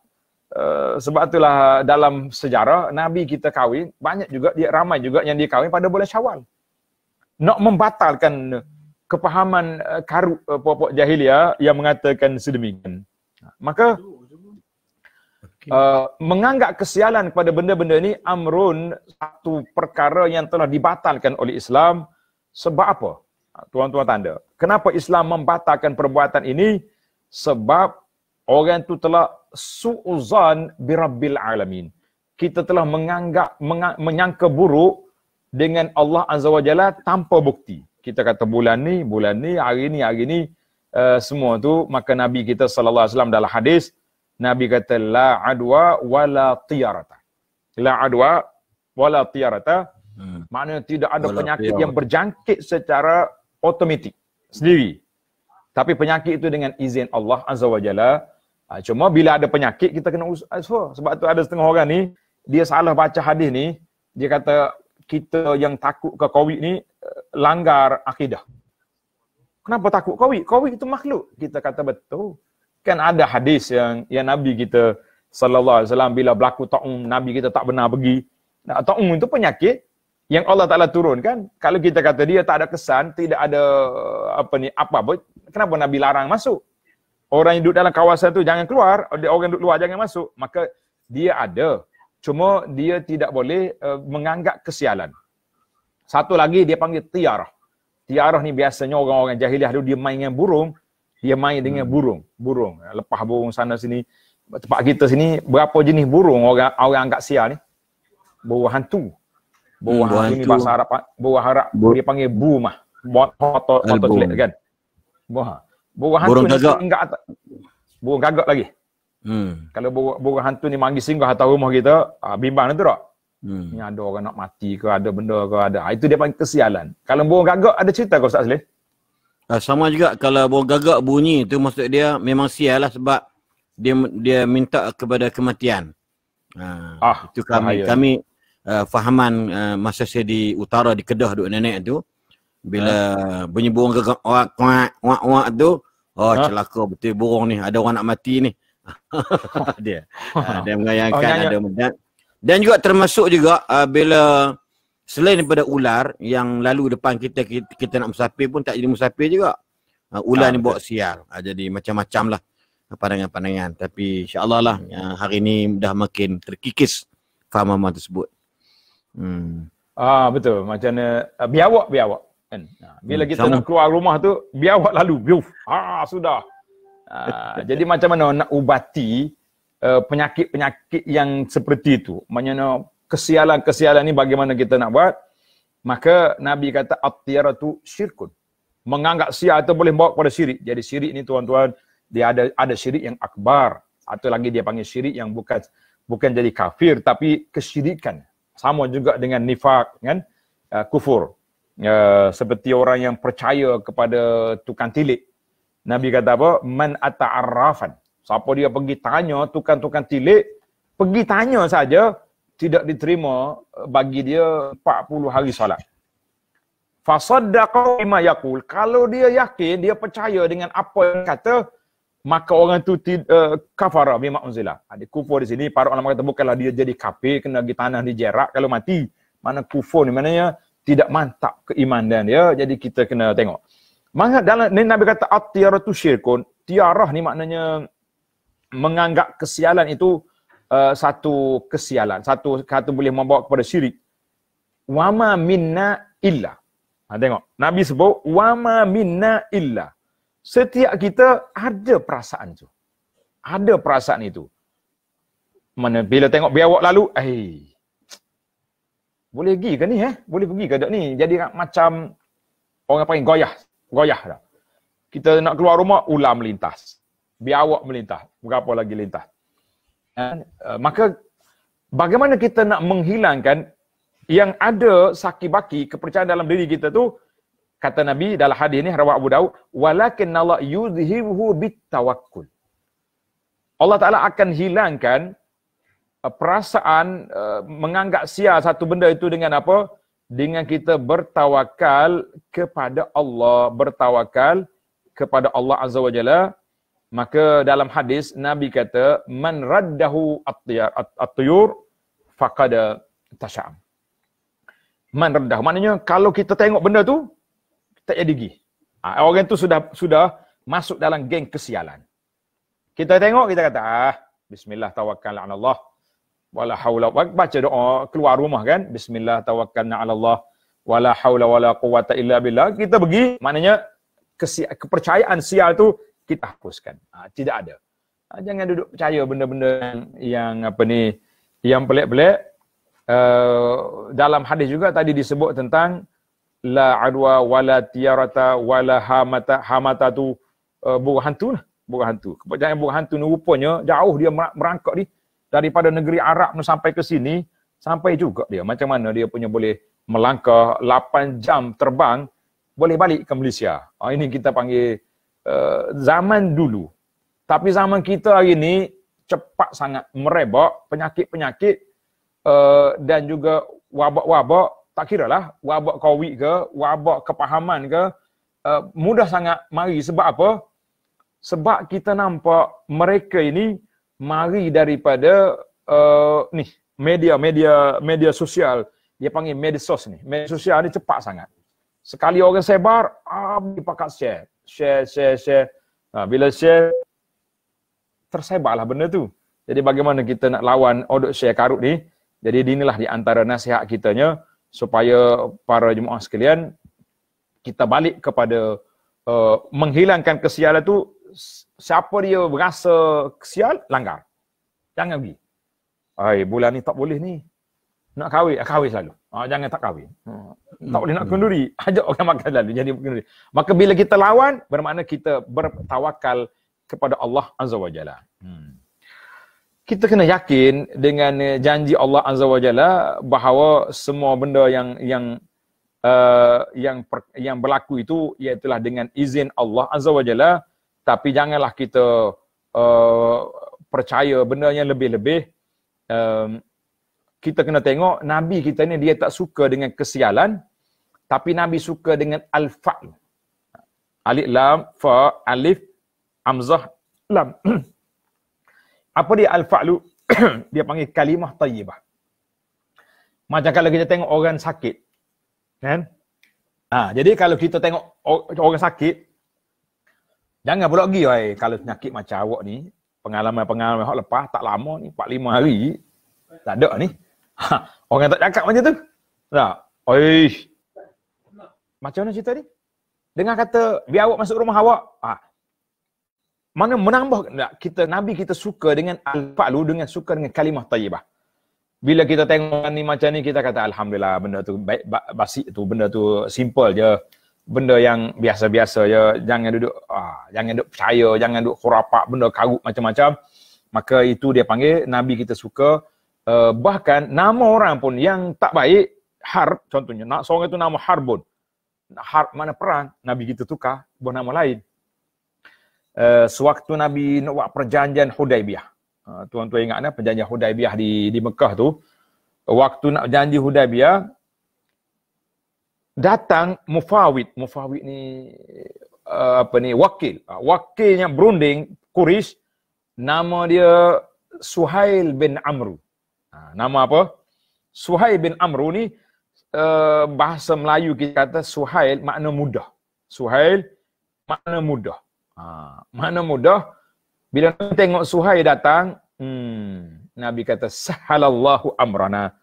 Uh, sebab itulah dalam sejarah Nabi kita kahwin banyak juga dia ramai juga yang dia kahwin pada bulan Syawal. Nak membatalkan kepahaman uh, eh, karuk uh, eh, puak jahiliah yang mengatakan sedemikian. Ha, maka Uh, menganggap kesialan kepada benda-benda ini amrun satu perkara yang telah dibatalkan oleh Islam sebab apa? Ha, tuan-tuan tanda. Kenapa Islam membatalkan perbuatan ini? sebab orang itu telah su'uzan birabbil alamin. Kita telah menganggap menyangka buruk dengan Allah Azza Wajalla tanpa bukti. Kita kata bulan ni, bulan ni, hari ni, hari ni uh, semua tu maka nabi kita sallallahu alaihi wasallam dalam hadis nabi kata la adwa wala tiyarata. La adwa wala tiyarata hmm. maknanya tidak ada wala penyakit tiyarata. yang berjangkit secara otomatik sendiri. Hmm. Tapi penyakit itu dengan izin Allah Azza wa Jalla. Ah, cuma bila ada penyakit kita kena usaha. Oh, sebab tu ada setengah orang ni dia salah baca hadis ni, dia kata kita yang takut ke covid ni eh, langgar akidah. Kenapa takut covid? Covid itu makhluk. Kita kata betul. Kan ada hadis yang yang Nabi kita sallallahu alaihi wasallam bila berlaku taum Nabi kita tak benar pergi. Nah, taum itu penyakit yang Allah Taala turunkan kalau kita kata dia tak ada kesan tidak ada eh, apa ni apa kenapa Nabi larang masuk orang yang duduk dalam kawasan tu jangan keluar orang yang duduk luar jangan masuk maka dia ada cuma dia tidak boleh uh, menganggap kesialan satu lagi dia panggil tiarah tiarah ni biasanya orang-orang jahiliah dulu dia main dengan burung dia main dengan hmm. burung burung eh, lepas burung sana sini tempat kita sini berapa jenis burung orang orang anggap sial ni burung hantu Buah hmm, ini bahasa Arab, buah Arab bu- dia panggil bu mah. Buah foto foto jelek kan. Buah. Buah hantu ni gagak. Singgah atas. Burung gagak lagi. Hmm. Kalau buah, buah hantu ni manggil singgah atas rumah kita, uh, bimbang tu tak? Hmm. Ni ada orang nak mati ke, ada benda ke, ada. Ah, itu dia panggil kesialan. Kalau burung gagak, ada cerita ke Ustaz Selim? Uh, ah, sama juga kalau burung gagak bunyi tu maksud dia memang sial lah sebab dia dia minta kepada kematian. Ha, ah, itu kami bahaya. kami uh, fahaman uh, masa saya di utara di Kedah duk nenek tu bila ha. bunyi burung gegak wak wak wak wak tu oh ha. celaka betul burung ni ada orang nak mati ni dia ada ha. uh, ah, mengayangkan oh, ya, ya. ada medan dan juga termasuk juga uh, bila selain daripada ular yang lalu depan kita kita, kita nak musafir pun tak jadi musafir juga uh, ular ha, ni bawa sial uh, jadi macam-macam lah pandangan-pandangan tapi insyaallah lah uh, hari ni dah makin terkikis fahaman tersebut Hmm. Ah betul macam mana uh, biawak biawak kan. Ah, bila hmm, kita Sama. nak keluar rumah tu biawak lalu biuf. Ah sudah. Ah, jadi macam mana nak ubati uh, penyakit-penyakit yang seperti itu? Macamana kesialan-kesialan ni bagaimana kita nak buat? Maka Nabi kata at-tiyaratu syirkun. Menganggap sia atau boleh bawa kepada syirik. Jadi syirik ni tuan-tuan dia ada ada syirik yang akbar atau lagi dia panggil syirik yang bukan bukan jadi kafir tapi kesyirikan sama juga dengan nifak kan uh, kufur uh, seperti orang yang percaya kepada tukang tilik nabi kata apa man ata'arrafan siapa dia pergi tanya tukang-tukang tilik pergi tanya saja tidak diterima eh, bagi dia 40 hari solat fa saddaqa bima yaqul kalau dia yakin dia percaya dengan apa yang kata maka orang tu uh, kafara bi ma'zila. Ah, Ada kufur di sini para ulama kata bukanlah dia jadi kafir kena di tanah di jerak kalau mati. Mana kufur ni maknanya tidak mantap keimanan dia. Jadi kita kena tengok. Maka dalam ni Nabi kata at-tiaratu syirkun. Tiarah ni maknanya menganggap kesialan itu uh, satu kesialan. Satu kata boleh membawa kepada syirik. Wama minna illa. Ha, tengok. Nabi sebut wama minna illa setiap kita ada perasaan tu. Ada perasaan itu. Mana bila tengok biawak lalu, eh. Boleh pergi ke ni eh? Boleh pergi ke dak ni? Jadi macam orang apa panggil goyah, goyah dah. Kita nak keluar rumah, ular melintas. Biawak melintas. Berapa lagi lintas. And, uh, e, maka bagaimana kita nak menghilangkan yang ada saki-baki kepercayaan dalam diri kita tu, kata Nabi dalam hadis ni rawat Abu Daud walakin Allah yuzhibuhu bitawakkul Allah Ta'ala akan hilangkan uh, perasaan uh, menganggap sia satu benda itu dengan apa? Dengan kita bertawakal kepada Allah. Bertawakal kepada Allah Azza wa Jalla. Maka dalam hadis, Nabi kata, Man raddahu at-tuyur faqada tasha'am. Man raddahu. Maknanya, kalau kita tengok benda tu, tak jadi pergi. Ha, orang tu sudah sudah masuk dalam geng kesialan. Kita tengok kita kata ah bismillah tawakkal ala Allah. Wala haula baca doa keluar rumah kan bismillah tawakkal ala Allah wala haula wala quwata illa billah. Kita pergi maknanya kepercayaan sial tu kita hapuskan. Ha, tidak ada. Ha, jangan duduk percaya benda-benda yang, yang apa ni yang pelik-pelik. Uh, dalam hadis juga tadi disebut tentang la adwa wala tiarata wala hamata hamata tu uh, eh, burung hantu lah. Burung hantu. Kepercayaan burung hantu ni rupanya jauh dia merangkak ni daripada negeri Arab ni sampai ke sini sampai juga dia. Macam mana dia punya boleh melangkah 8 jam terbang boleh balik ke Malaysia. Uh, ini kita panggil uh, zaman dulu. Tapi zaman kita hari ni cepat sangat merebak penyakit-penyakit uh, dan juga wabak-wabak tak kira lah wabak kawik ke wabak kepahaman ke uh, mudah sangat mari sebab apa sebab kita nampak mereka ini mari daripada uh, ni media media media sosial dia panggil medsos ni media sosial ni cepat sangat sekali orang sebar abi ah, pakat share share share share ha, bila share tersebarlah benda tu jadi bagaimana kita nak lawan odot share karut ni jadi inilah di antara nasihat kitanya nya supaya para jemaah sekalian kita balik kepada uh, menghilangkan kesialan tu siapa dia berasa kesial langgar jangan pergi ai bulan ni tak boleh ni nak kahwin ah, kahwin selalu ah, jangan tak kahwin hmm. tak boleh nak hmm. kenduri ajak orang makan selalu jadi kenduri maka bila kita lawan bermakna kita bertawakal kepada Allah azza wajalla hmm kita kena yakin dengan eh, janji Allah Azza wa Jalla bahawa semua benda yang yang uh, yang per, yang berlaku itu ialah dengan izin Allah Azza wa Jalla tapi janganlah kita uh, percaya benda yang lebih-lebih um, kita kena tengok nabi kita ni dia tak suka dengan kesialan tapi nabi suka dengan al-fa'l alif lam fa alif amzah lam apa dia al-fa'lu? dia panggil kalimah tayyibah. Macam kalau kita tengok orang sakit. Kan? Ha, jadi kalau kita tengok orang sakit, jangan pula pergi. Wai. Kalau penyakit macam awak ni, pengalaman-pengalaman awak lepas, tak lama ni, 4-5 hari, tak ada ni. Ha, orang tak cakap macam tu. Tak? Oish. Macam mana cerita ni? Dengar kata, biar awak masuk rumah awak, ha, mana menambah kita nabi kita suka dengan al-falu dengan suka dengan kalimah tayyibah bila kita tengok ni macam ni kita kata alhamdulillah benda tu baik basic tu benda tu simple je benda yang biasa-biasa je jangan duduk ah, jangan duduk percaya jangan duduk khurafat benda karut macam-macam maka itu dia panggil nabi kita suka uh, bahkan nama orang pun yang tak baik harb contohnya nak seorang itu nama harbun harb mana perang nabi kita tukar buat nama lain Eh, sewaktu Nabi nak buat perjanjian Hudaibiyah. Ha, tuan-tuan ingat kan perjanjian Hudaibiyah di di Mekah tu waktu nak janji Hudaibiyah datang mufawid. Mufawid ni uh, apa ni wakil. Uh, ha, yang berunding Quraisy nama dia Suhail bin Amru. Uh, nama apa? Suhail bin Amru ni Uh, bahasa Melayu kita kata Suhail makna mudah. Suhail makna mudah. Ha, mana mudah? Bila Nabi tengok Suhai datang, hmm, Nabi kata, Sahalallahu amrana.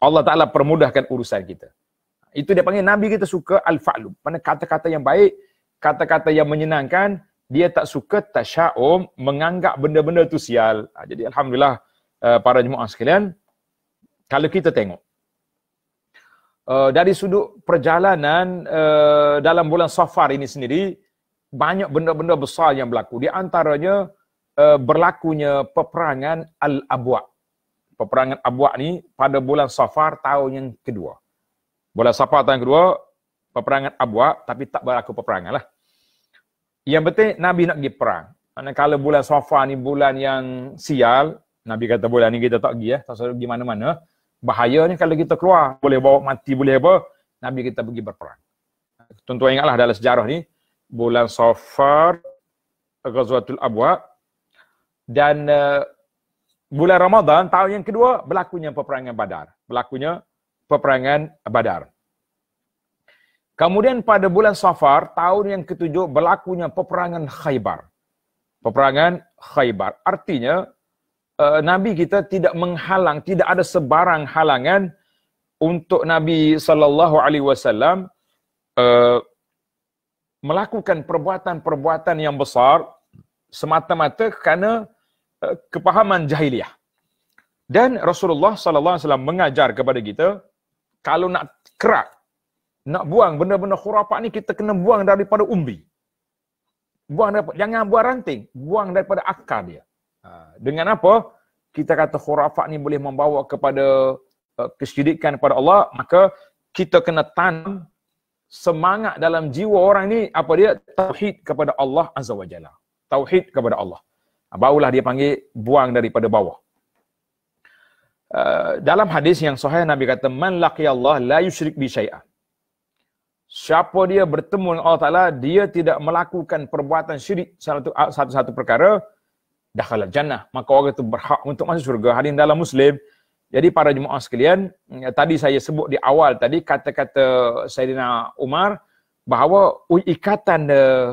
Allah Ta'ala permudahkan urusan kita. Itu dia panggil Nabi kita suka al-fa'lu. Mana kata-kata yang baik, kata-kata yang menyenangkan, dia tak suka tasya'um, menganggap benda-benda tu sial. Ha, jadi Alhamdulillah, uh, para jemaah sekalian, kalau kita tengok, uh, dari sudut perjalanan uh, dalam bulan Safar ini sendiri, banyak benda-benda besar yang berlaku. Di antaranya uh, berlakunya peperangan Al-Abwa. Peperangan Abwa ni pada bulan Safar tahun yang kedua. Bulan Safar tahun kedua, peperangan Abwa tapi tak berlaku peperangan lah. Yang penting Nabi nak pergi perang. Kalau bulan Safar ni bulan yang sial, Nabi kata bulan ni kita tak pergi ya, tak pergi mana-mana. Bahayanya kalau kita keluar, boleh bawa mati, boleh apa, Nabi kita pergi berperang. Tentu ingatlah dalam sejarah ni, bulan Safar, Ghazwatul Abwa dan uh, bulan Ramadan tahun yang kedua berlakunya peperangan Badar. Berlakunya peperangan Badar. Kemudian pada bulan Safar tahun yang ketujuh berlakunya peperangan Khaybar. Peperangan Khaybar. Artinya uh, Nabi kita tidak menghalang, tidak ada sebarang halangan untuk Nabi sallallahu alaihi wasallam uh, melakukan perbuatan-perbuatan yang besar semata-mata kerana eh, kepahaman jahiliah. Dan Rasulullah sallallahu alaihi wasallam mengajar kepada kita kalau nak kerak nak buang benda-benda khurafat ni kita kena buang daripada umbi. Buang daripada, jangan buang ranting, buang daripada akar dia. Ha, dengan apa? Kita kata khurafat ni boleh membawa kepada eh, kesyirikan kepada Allah, maka kita kena tanam semangat dalam jiwa orang ni apa dia tauhid kepada Allah azza wajalla tauhid kepada Allah ah, barulah dia panggil buang daripada bawah Uh, dalam hadis yang sahih Nabi kata man laqiya Allah la yusyrik bi syai'a. Siapa dia bertemu dengan Allah Taala dia tidak melakukan perbuatan syirik satu satu, satu perkara dakhala jannah maka orang itu berhak untuk masuk syurga. Hadis dalam Muslim jadi para jemaah sekalian, mm, tadi saya sebut di awal tadi kata-kata Sayyidina Umar bahawa ikatan eh,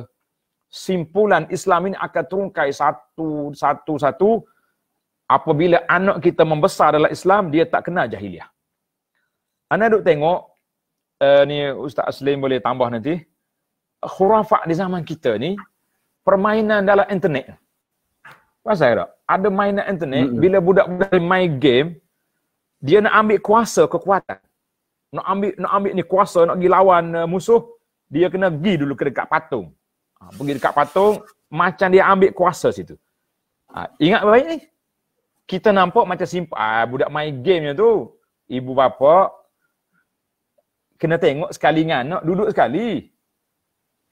simpulan Islam ini akan terungkai satu-satu-satu apabila anak kita membesar dalam Islam, dia tak kenal jahiliah. Anda duk tengok, uh, ni Ustaz Aslim boleh tambah nanti, khurafat di zaman kita ni, permainan dalam internet. Pasal tak? Ada mainan internet, mm-hmm. bila budak-budak main game, dia nak ambil kuasa kekuatan nak ambil nak ambil ni kuasa nak pergi lawan uh, musuh dia kena pergi dulu ke dekat patung ha, pergi dekat patung macam dia ambil kuasa situ ha, ingat baik ni kita nampak macam simpan ah, budak main game tu ibu bapa kena tengok sekali dengan anak duduk sekali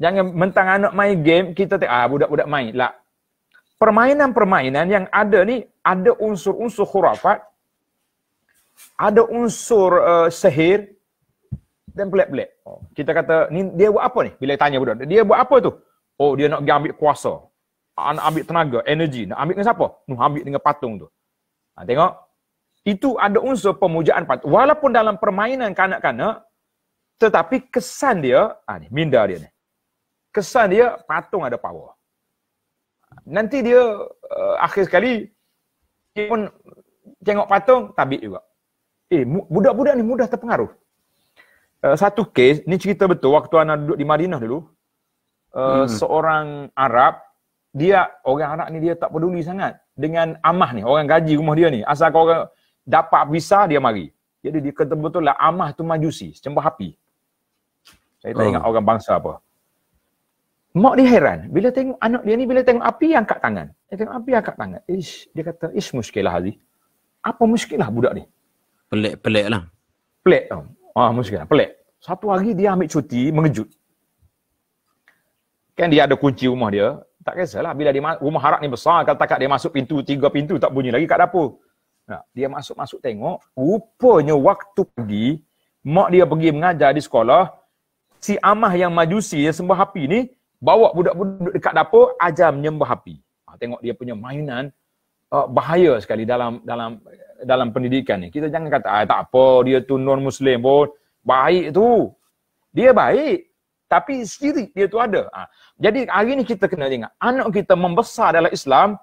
jangan mentang anak main game kita tengok ah budak-budak main lah, permainan-permainan yang ada ni ada unsur-unsur khurafat ada unsur uh, sihir dan pelik-pelik. Oh, kita kata ni dia buat apa ni? Bila tanya budak, dia buat apa tu? Oh, dia nak pergi ambil kuasa. Ah, nak ambil tenaga, energi. Nak ambil dengan siapa? Nu ambil dengan patung tu. Ha, tengok. Itu ada unsur pemujaan patung. Walaupun dalam permainan kanak-kanak tetapi kesan dia, ha, ni, minda dia ni. Kesan dia patung ada power. Nanti dia uh, akhir sekali dia pun tengok patung tabik juga. Eh, budak-budak ni mudah terpengaruh. Uh, satu kes, ni cerita betul waktu anak duduk di Madinah dulu. Uh, hmm. Seorang Arab, dia, orang Arab ni dia tak peduli sangat dengan amah ni, orang gaji rumah dia ni. Asal kau orang dapat visa, dia mari. Jadi dia kata betul lah, amah tu majusi, sembah api. Saya tak oh. ingat orang bangsa apa. Mak dia heran. Bila tengok anak dia ni, bila tengok api angkat tangan. Dia tengok api angkat tangan. Ish, dia kata, ish muskilah Haji. Apa muskilah budak ni? Pelik-pelik lah. Pelik. Oh, ah, maksudnya pelik. Satu hari dia ambil cuti, mengejut. Kan dia ada kunci rumah dia. Tak kisahlah. Bila dia, rumah harap ni besar, kalau tak dia masuk pintu, tiga pintu tak bunyi lagi kat dapur. Nah, dia masuk-masuk tengok. Rupanya waktu pergi, mak dia pergi mengajar di sekolah. Si Amah yang majusi, yang sembah api ni, bawa budak-budak dekat dapur, ajar menyembah api. Ha, tengok dia punya mainan. Uh, bahaya sekali dalam dalam dalam pendidikan ni. Kita jangan kata, ah, tak apa, dia tu non-Muslim pun. Oh, baik tu. Dia baik. Tapi sendiri dia tu ada. Ha. Jadi hari ni kita kena ingat, anak kita membesar dalam Islam,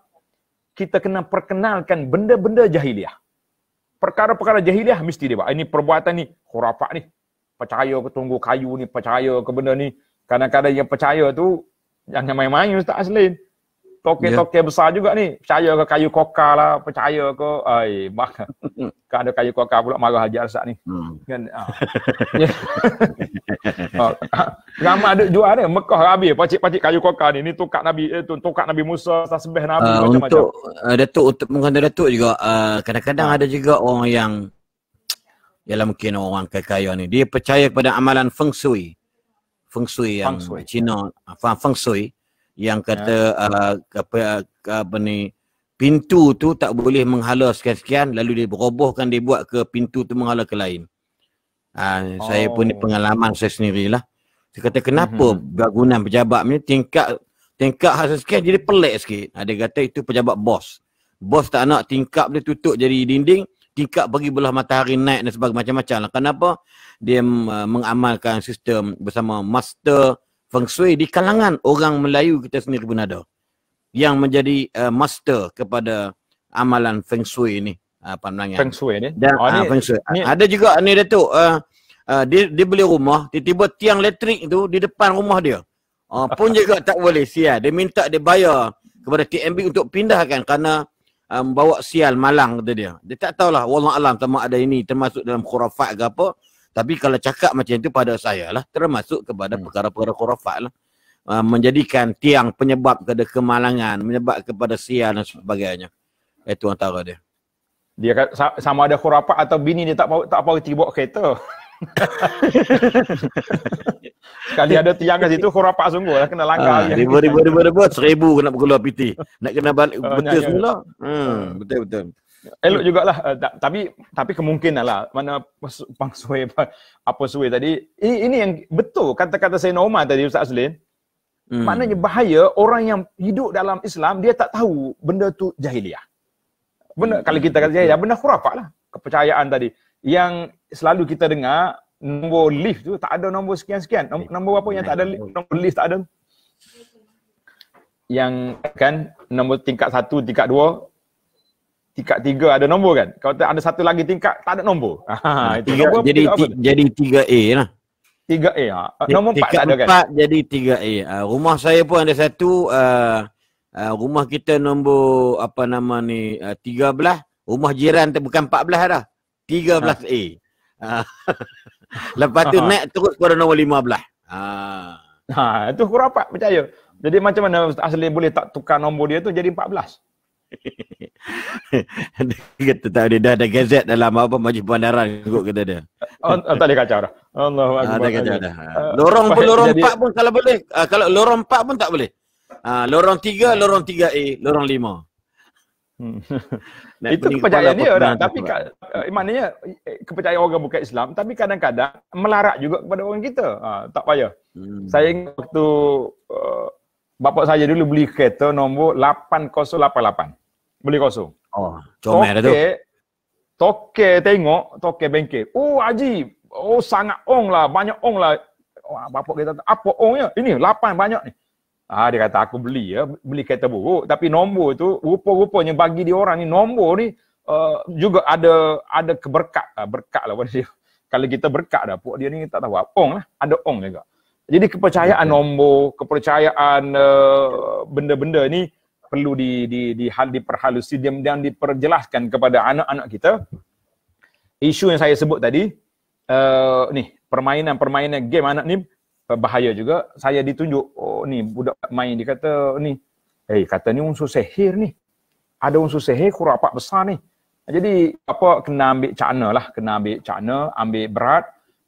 kita kena perkenalkan benda-benda jahiliah. Perkara-perkara jahiliah mesti dia buat. Ini perbuatan ni, khurafat ni. Percaya ke tunggu kayu ni, percaya ke benda ni. Kadang-kadang yang percaya tu, jangan main-main Ustaz Aslin toke-toke yeah. besar juga ni. Percaya ke kayu koka lah, percaya ke. Ai, mak. kan ada kayu koka pula marah Haji Arsat ni. Hmm. Kan. Ah. Ramai ada jual ni, Mekah Rabi, pacik-pacik kayu koka ni. Ni tukar Nabi, eh, tukar Nabi Musa, tasbih Nabi, uh, macam-macam. Untuk uh, Datuk, untuk mengandung Datuk juga, uh, kadang-kadang ada juga orang yang, ialah ya mungkin orang kaya-kaya ni, dia percaya kepada amalan feng shui. Feng shui yang feng shui. Cina, feng feng shui yang ya. kata uh, apa, uh, apa ni pintu tu tak boleh menghala sekian-sekian lalu dia buat ke pintu tu menghala ke lain. Uh, oh. saya pun pengalaman saya sendirilah. Saya kata kenapa mm-hmm. bangunan pejabat ni tingkat tingkat hasil sekian jadi pelik sikit. Ada ha, uh, kata itu pejabat bos. Bos tak nak tingkap dia tutup jadi dinding, tingkap bagi belah matahari naik dan sebagainya macam-macam lah. Kenapa? Dia uh, mengamalkan sistem bersama master, feng shui di kalangan orang Melayu kita sendiri pun ada yang menjadi uh, master kepada amalan feng shui ni uh, ah, pandangan feng shui ni dan oh, uh, ni, feng shui. Ni. Ah, ada juga ni Datuk uh, uh, dia dia beli rumah tiba-tiba tiang elektrik tu di depan rumah dia uh, pun juga tak boleh sia. dia minta dia bayar kepada TMB untuk pindahkan kerana uh, membawa um, sial malang kata dia dia tak tahulah wallah alam sama ada ini termasuk dalam khurafat ke apa tapi kalau cakap macam itu pada saya lah termasuk kepada hmm. perkara-perkara khurafat lah. Uh, menjadikan tiang penyebab kepada kemalangan, menyebab kepada sial dan sebagainya. Itu eh, antara dia. Dia kata sama ada khurafat atau bini dia tak mau tak apa tiba kereta. Sekali ada tiang kat situ khurafat sungguh lah kena langgar. Ha, ah, ribu, ribu ribu ribu ribu seribu nak keluar PT. Nak kena balik oh, betul semula. betul betul. betul. Elok jugalah uh, tapi tapi kemungkinan lah mana pang suwe apa suwe tadi ini, ini yang betul kata-kata saya Norma tadi Ustaz Azlin hmm. maknanya bahaya orang yang hidup dalam Islam dia tak tahu benda tu jahiliah benda hmm. kalau kita kata jahiliah benda khurafat lah kepercayaan tadi yang selalu kita dengar nombor lift tu tak ada nombor sekian-sekian nombor apa yang tak ada lift, nombor lift tak ada yang kan nombor tingkat satu, tingkat dua tingkat tiga ada nombor kan? Kalau ada satu lagi tingkat, tak ada nombor. Ha, itu tiga, nombor jadi, tiga, apa? jadi tiga A lah. Tiga A ha. Nombor empat tak ada kan? Tingkat empat jadi tiga A. Uh, rumah saya pun ada satu. Uh, uh, rumah kita nombor apa nama ni tiga uh, belas. Rumah jiran tu bukan empat belas dah. Tiga belas A. Lepas tu ha. naik terus kepada nombor lima belas. itu ha, kurang apa percaya. Jadi macam mana Asli boleh tak tukar nombor dia tu jadi empat belas? dia kata tak ada dah ada gazet dalam apa majlis bandaran kot kata dia. Oh, oh tak ada kacau dah. Allah ah, ada kacau dah. Ah, lorong pun lorong jadi... 4 pun kalau boleh. Ah, kalau lorong 4 pun tak boleh. Ah, lorong 3, lorong 3A, lorong 5. Hmm. Itu kepercayaan dia orang. Tapi ka, eh, maknanya eh, kepercayaan orang bukan Islam tapi kadang-kadang melarat juga kepada orang kita. Ha, tak payah. Hmm. Saya ingat waktu uh, bapak saya dulu beli kereta nombor 8088 beli kosong. Oh, comel toke, dah tu. Toke tengok, toke bengke. Oh, Haji. Oh, sangat ong lah. Banyak ong lah. Wah, oh, bapak kita apa ongnya? Ini, lapan banyak ni. Ah, dia kata, aku beli ya. Beli kereta buruk. Tapi nombor tu, rupa-rupanya bagi dia orang ni, nombor ni uh, juga ada ada keberkat. Uh, berkat lah pada dia. Kalau kita berkat dah, puak dia ni tak tahu apa. Ong lah. Ada ong juga. Jadi kepercayaan nombor, kepercayaan uh, benda-benda ni, perlu di di di hal diperhalusi dan, dan diperjelaskan kepada anak-anak kita isu yang saya sebut tadi uh, ni permainan-permainan game anak ni eh, bahaya juga saya ditunjuk oh ni budak main dia kata ni eh hey, kata ni unsur sihir ni ada unsur sihir kurapak besar ni jadi apa kena ambil cakna lah kena ambil cakna ambil berat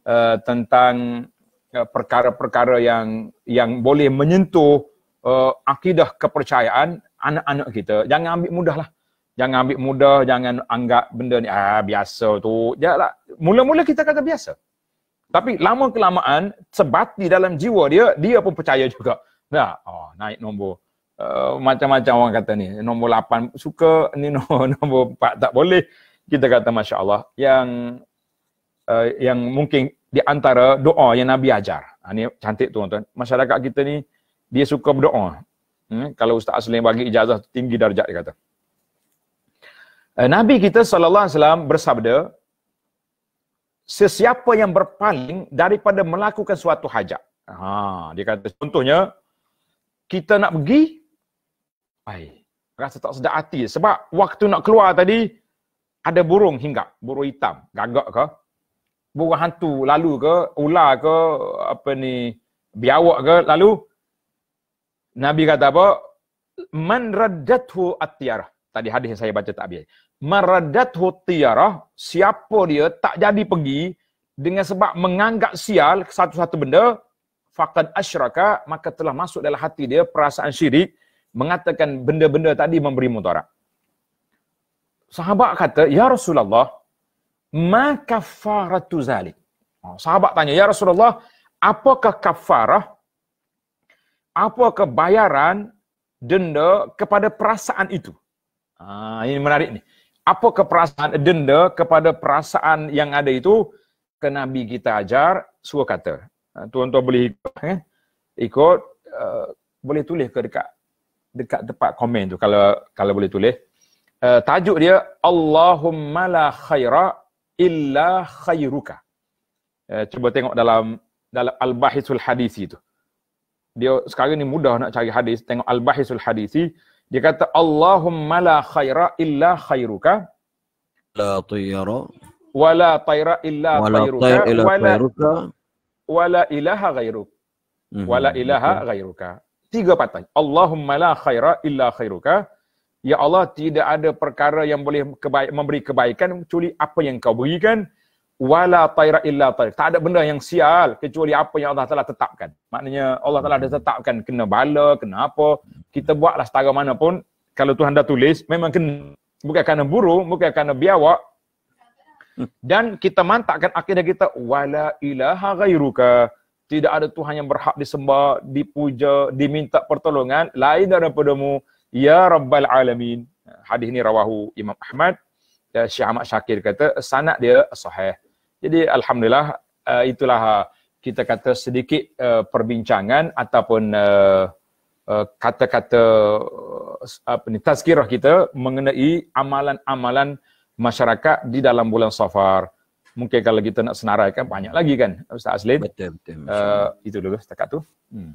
uh, tentang uh, perkara-perkara yang yang boleh menyentuh uh, akidah kepercayaan anak-anak kita jangan ambil mudah lah. Jangan ambil mudah, jangan anggap benda ni, ah biasa tu. Jalak. Mula-mula kita kata biasa. Tapi lama-kelamaan, sebati dalam jiwa dia, dia pun percaya juga. Nah, oh, naik nombor. Uh, macam-macam orang kata ni, nombor 8 suka, ni nombor, nombor 4 tak boleh. Kita kata Masya Allah, yang uh, yang mungkin di antara doa yang Nabi ajar. Ini ah, cantik tuan-tuan. Masyarakat kita ni, dia suka berdoa. Hmm, kalau Ustaz Aslim bagi ijazah tinggi darjat dia kata. Eh, Nabi kita sallallahu alaihi wasallam bersabda sesiapa yang berpaling daripada melakukan suatu hajat. Ha, dia kata contohnya kita nak pergi ai rasa tak sedap hati sebab waktu nak keluar tadi ada burung hinggap, burung hitam, gagak ke? Burung hantu lalu ke, ular ke, apa ni, biawak ke lalu Nabi kata apa? Man raddathu at Tadi hadis yang saya baca tak habis. Man raddathu at siapa dia tak jadi pergi dengan sebab menganggap sial satu-satu benda, fakat asyraka, maka telah masuk dalam hati dia perasaan syirik mengatakan benda-benda tadi memberi mutara. Sahabat kata, "Ya Rasulullah, ma kafaratu zalik?" Oh, sahabat tanya, "Ya Rasulullah, apakah kafarah apa kebayaran denda kepada perasaan itu? Ah, ini menarik ni. Apa keperasaan denda kepada perasaan yang ada itu? Ke Nabi kita ajar, semua kata. Ha, tuan-tuan boleh ikut. Eh? ikut uh, boleh tulis ke dekat dekat tempat komen tu kalau kalau boleh tulis. Uh, tajuk dia Allahumma la khaira illa khairuka. Uh, cuba tengok dalam dalam Al-Bahithul Hadis itu dia sekarang ni mudah nak cari hadis tengok al-bahisul hadisi dia kata Allahumma la khaira illa khairuka la tayyara wala tayra illa wala khairuka illa wala khairuka ilaha ghairuk mm-hmm. ilaha okay. tiga patah Allahumma la khaira illa khairuka ya Allah tidak ada perkara yang boleh kebaik, memberi kebaikan kecuali apa yang kau berikan wala taira illa taira. Tak ada benda yang sial kecuali apa yang Allah telah tetapkan. Maknanya Allah telah dah tetapkan kena bala, kena apa. Kita buatlah setara mana pun. Kalau Tuhan dah tulis, memang kena. Bukan kerana buruk bukan kerana biawak. Dan kita mantakkan akidah kita, wala ilaha gairuka. Tidak ada Tuhan yang berhak disembah, dipuja, diminta pertolongan. Lain daripadamu, ya Rabbal Alamin. Hadis ni rawahu Imam Ahmad. Syekh Ahmad Syakir kata, sanak dia sahih. Jadi alhamdulillah uh, itulah uh, kita kata sedikit uh, perbincangan ataupun kata-kata uh, apa ni tazkirah kita mengenai amalan-amalan masyarakat di dalam bulan Safar. Mungkin kalau kita nak senaraikan banyak lagi kan Ustaz Aslim. Betul betul. Uh, itu dulu setakat tu. Hmm.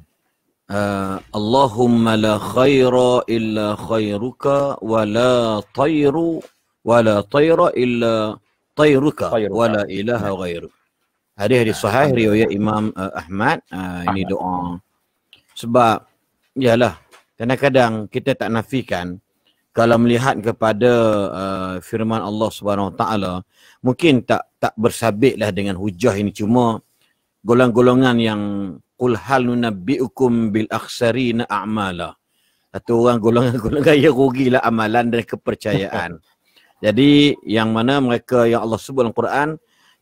Uh, Allahumma la khaira illa khairuka wa la tayru wa la tayra illa tayruka wa ilaha ghairu hadis hadis sahih riwayat imam uh, ahmad uh, ini doa sebab ialah kadang-kadang kita tak nafikan kalau melihat kepada uh, firman Allah Subhanahu Wa taala mungkin tak tak bersabitlah dengan hujah ini cuma golongan-golongan yang qul hal nunabbiukum bil akhsarina a'mala Atau orang golongan-golongan yang rugilah amalan dan kepercayaan jadi yang mana mereka yang Allah sebut dalam Quran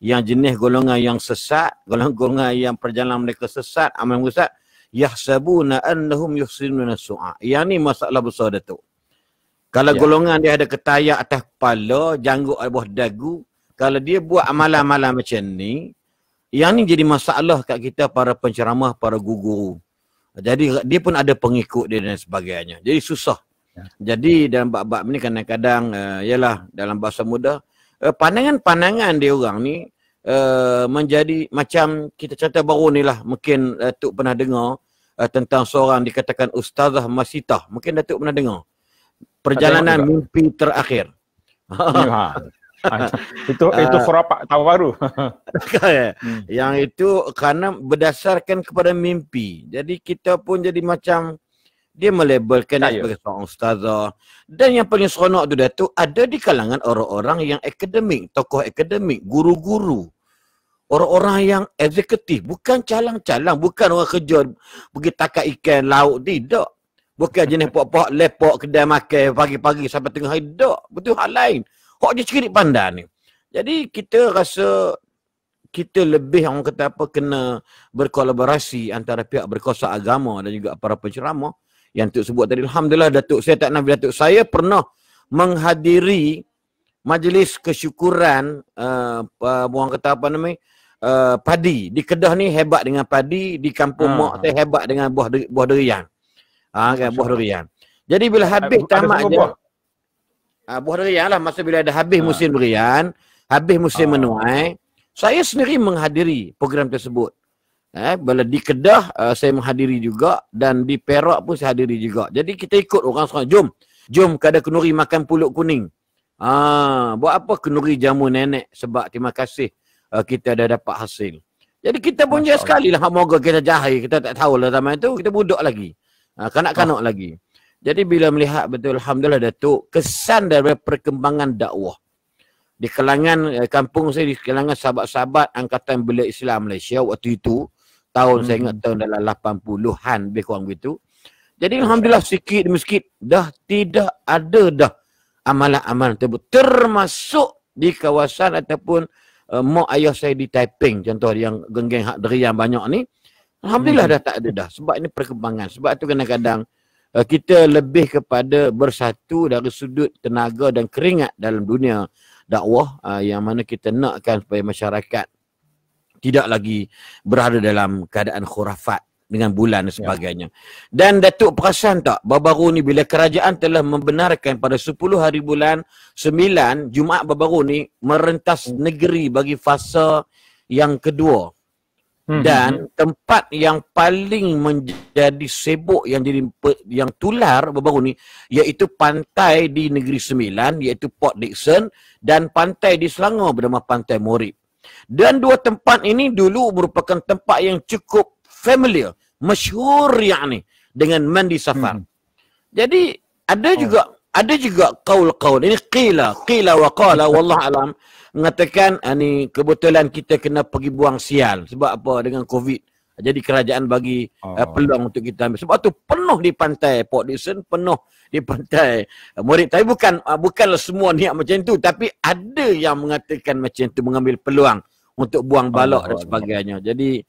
yang jenis golongan yang sesat, golongan-golongan yang perjalanan mereka sesat, amal sesat, yahsabuna annahum yuhsinuna su'a. Yang ni masalah besar Datuk. Kalau ya. golongan dia ada ketayak atas kepala, janggut ada buah dagu, kalau dia buat amalan-amalan macam ni, yang ni jadi masalah kat kita para penceramah, para guru. Jadi dia pun ada pengikut dia dan sebagainya. Jadi susah. Ya. Jadi ya. dalam bab-bab ni kadang-kadang uh, dalam bahasa muda uh, pandangan-pandangan dia orang ni uh, menjadi macam kita cerita baru ni lah mungkin uh, pernah dengar uh, tentang seorang dikatakan Ustazah Masitah. Mungkin Datuk pernah dengar. Perjalanan mimpi terakhir. Ya, ha. itu ah. itu khurafat tahun baru. Hmm. Yang itu kerana berdasarkan kepada mimpi. Jadi kita pun jadi macam dia melabelkan dia sebagai seorang ustazah. Dan yang paling seronok tu Datuk, ada di kalangan orang-orang yang akademik, tokoh akademik, guru-guru. Orang-orang yang eksekutif, bukan calang-calang, bukan orang kerja pergi takat ikan lauk tidak. Bukan jenis pok-pok lepok kedai makan pagi-pagi sampai tengah hari, tidak. Betul hal lain. Hak dia cerit pandang ni. Jadi kita rasa kita lebih orang kata apa kena berkolaborasi antara pihak berkuasa agama dan juga para penceramah yang Datuk sebut tadi. Alhamdulillah Datuk saya tak nak Datuk saya pernah menghadiri majlis kesyukuran uh, uh kata apa nama uh, padi di Kedah ni hebat dengan padi di kampung ha. mak saya hebat dengan buah deri, buah durian. Ah ha, buah durian. Jadi bila habis tamat je buah. Ha, buah durian lah masa bila ada habis ha. musim durian, habis musim ha. menuai, saya sendiri menghadiri program tersebut. Eh, bila di Kedah uh, saya menghadiri juga dan di Perak pun saya hadiri juga. Jadi kita ikut orang seorang jom. Jom ke Kenuri makan pulut kuning. Ah, buat apa Kenuri jamu nenek sebab terima kasih uh, kita dah dapat hasil. Jadi kita pun je sekali lah moga kita jahil kita tak tahu lah zaman itu kita budak lagi. Uh, kanak-kanak ah. lagi. Jadi bila melihat betul alhamdulillah Datuk kesan daripada perkembangan dakwah di Kelangan, eh, kampung saya, di Kelangan, sahabat-sahabat angkatan bela Islam Malaysia waktu itu, tahun hmm. saya ingat hmm. tahun dalam 80-an lebih kurang begitu. Jadi okay. alhamdulillah sikit demi sikit dah tidak ada dah amalan-amalan tersebut termasuk di kawasan ataupun uh, mak ayah saya di Taiping contoh yang geng-geng hak deri yang banyak ni alhamdulillah hmm. dah tak ada dah sebab ini perkembangan sebab tu kadang-kadang uh, kita lebih kepada bersatu dari sudut tenaga dan keringat dalam dunia dakwah uh, yang mana kita nakkan supaya masyarakat tidak lagi berada dalam keadaan khurafat dengan bulan dan ya. sebagainya. Ya. Dan Datuk perasan tak baru-baru ni bila kerajaan telah membenarkan pada 10 hari bulan 9 Jumaat baru-baru ni merentas hmm. negeri bagi fasa yang kedua. Hmm. Dan tempat yang paling menjadi sibuk yang jadi yang tular baru-baru ni iaitu pantai di Negeri Sembilan iaitu Port Dickson dan pantai di Selangor bernama Pantai Morib. Dan dua tempat ini dulu merupakan tempat yang cukup familiar, masyhur ini dengan mandi safar. Hmm. Jadi ada oh. juga ada juga kaul-kaul ini qila, qila wa qala wallah alam mengatakan ini ah, kebetulan kita kena pergi buang sial sebab apa dengan covid jadi kerajaan bagi ah, oh. uh, peluang untuk kita ambil sebab tu penuh di pantai Port Dickson penuh di pantai uh, murid tapi bukan uh, bukanlah semua niat macam tu tapi ada yang mengatakan macam tu mengambil peluang untuk buang balok dan sebagainya. Jadi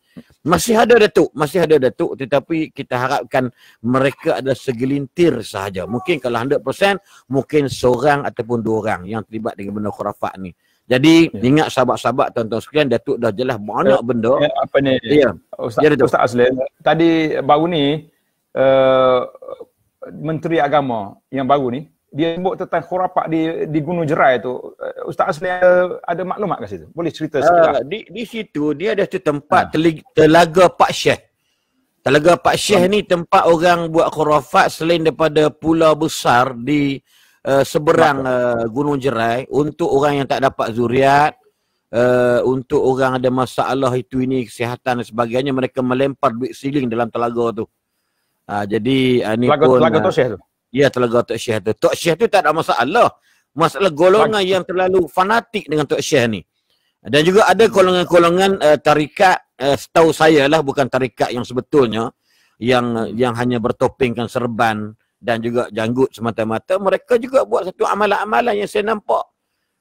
masih ada Datuk, masih ada Datuk tetapi kita harapkan mereka ada segelintir sahaja. Mungkin kalau 100% mungkin seorang ataupun dua orang yang terlibat dengan benda khurafat ni. Jadi ya. ingat sahabat-sahabat tuan-tuan sekalian Datuk dah jelas banyak ya, benda. Ya, apa ni? Ya. Ustaz, ya, Datuk. Ustaz Aslin, tadi baru ni uh, Menteri Agama yang baru ni dia sebut tentang khurafat di di Gunung Jerai tu. Eh, Ustaz Asli ada maklumat ke situ? Boleh cerita sikit? Uh, ah, di di situ dia ada tu tempat ha. telaga Pak Syekh. Telaga Pak Syekh ni tempat orang buat khurafat selain daripada pulau besar di uh, seberang uh, Gunung Jerai untuk orang yang tak dapat zuriat, uh, untuk orang ada masalah itu ini kesihatan dan sebagainya mereka melempar duit siling dalam telaga tu. Uh, jadi uh, ni pun telaga tu. Uh, ya telaga Tok Syekh tu. Tok Syekh tu tak ada masalah. Masalah golongan Bagi. yang terlalu fanatik dengan Tok Syekh ni. Dan juga ada golongan-golongan uh, tarikat uh, setahu saya lah bukan tarikat yang sebetulnya yang yang hanya bertopengkan serban dan juga janggut semata-mata mereka juga buat satu amalan-amalan yang saya nampak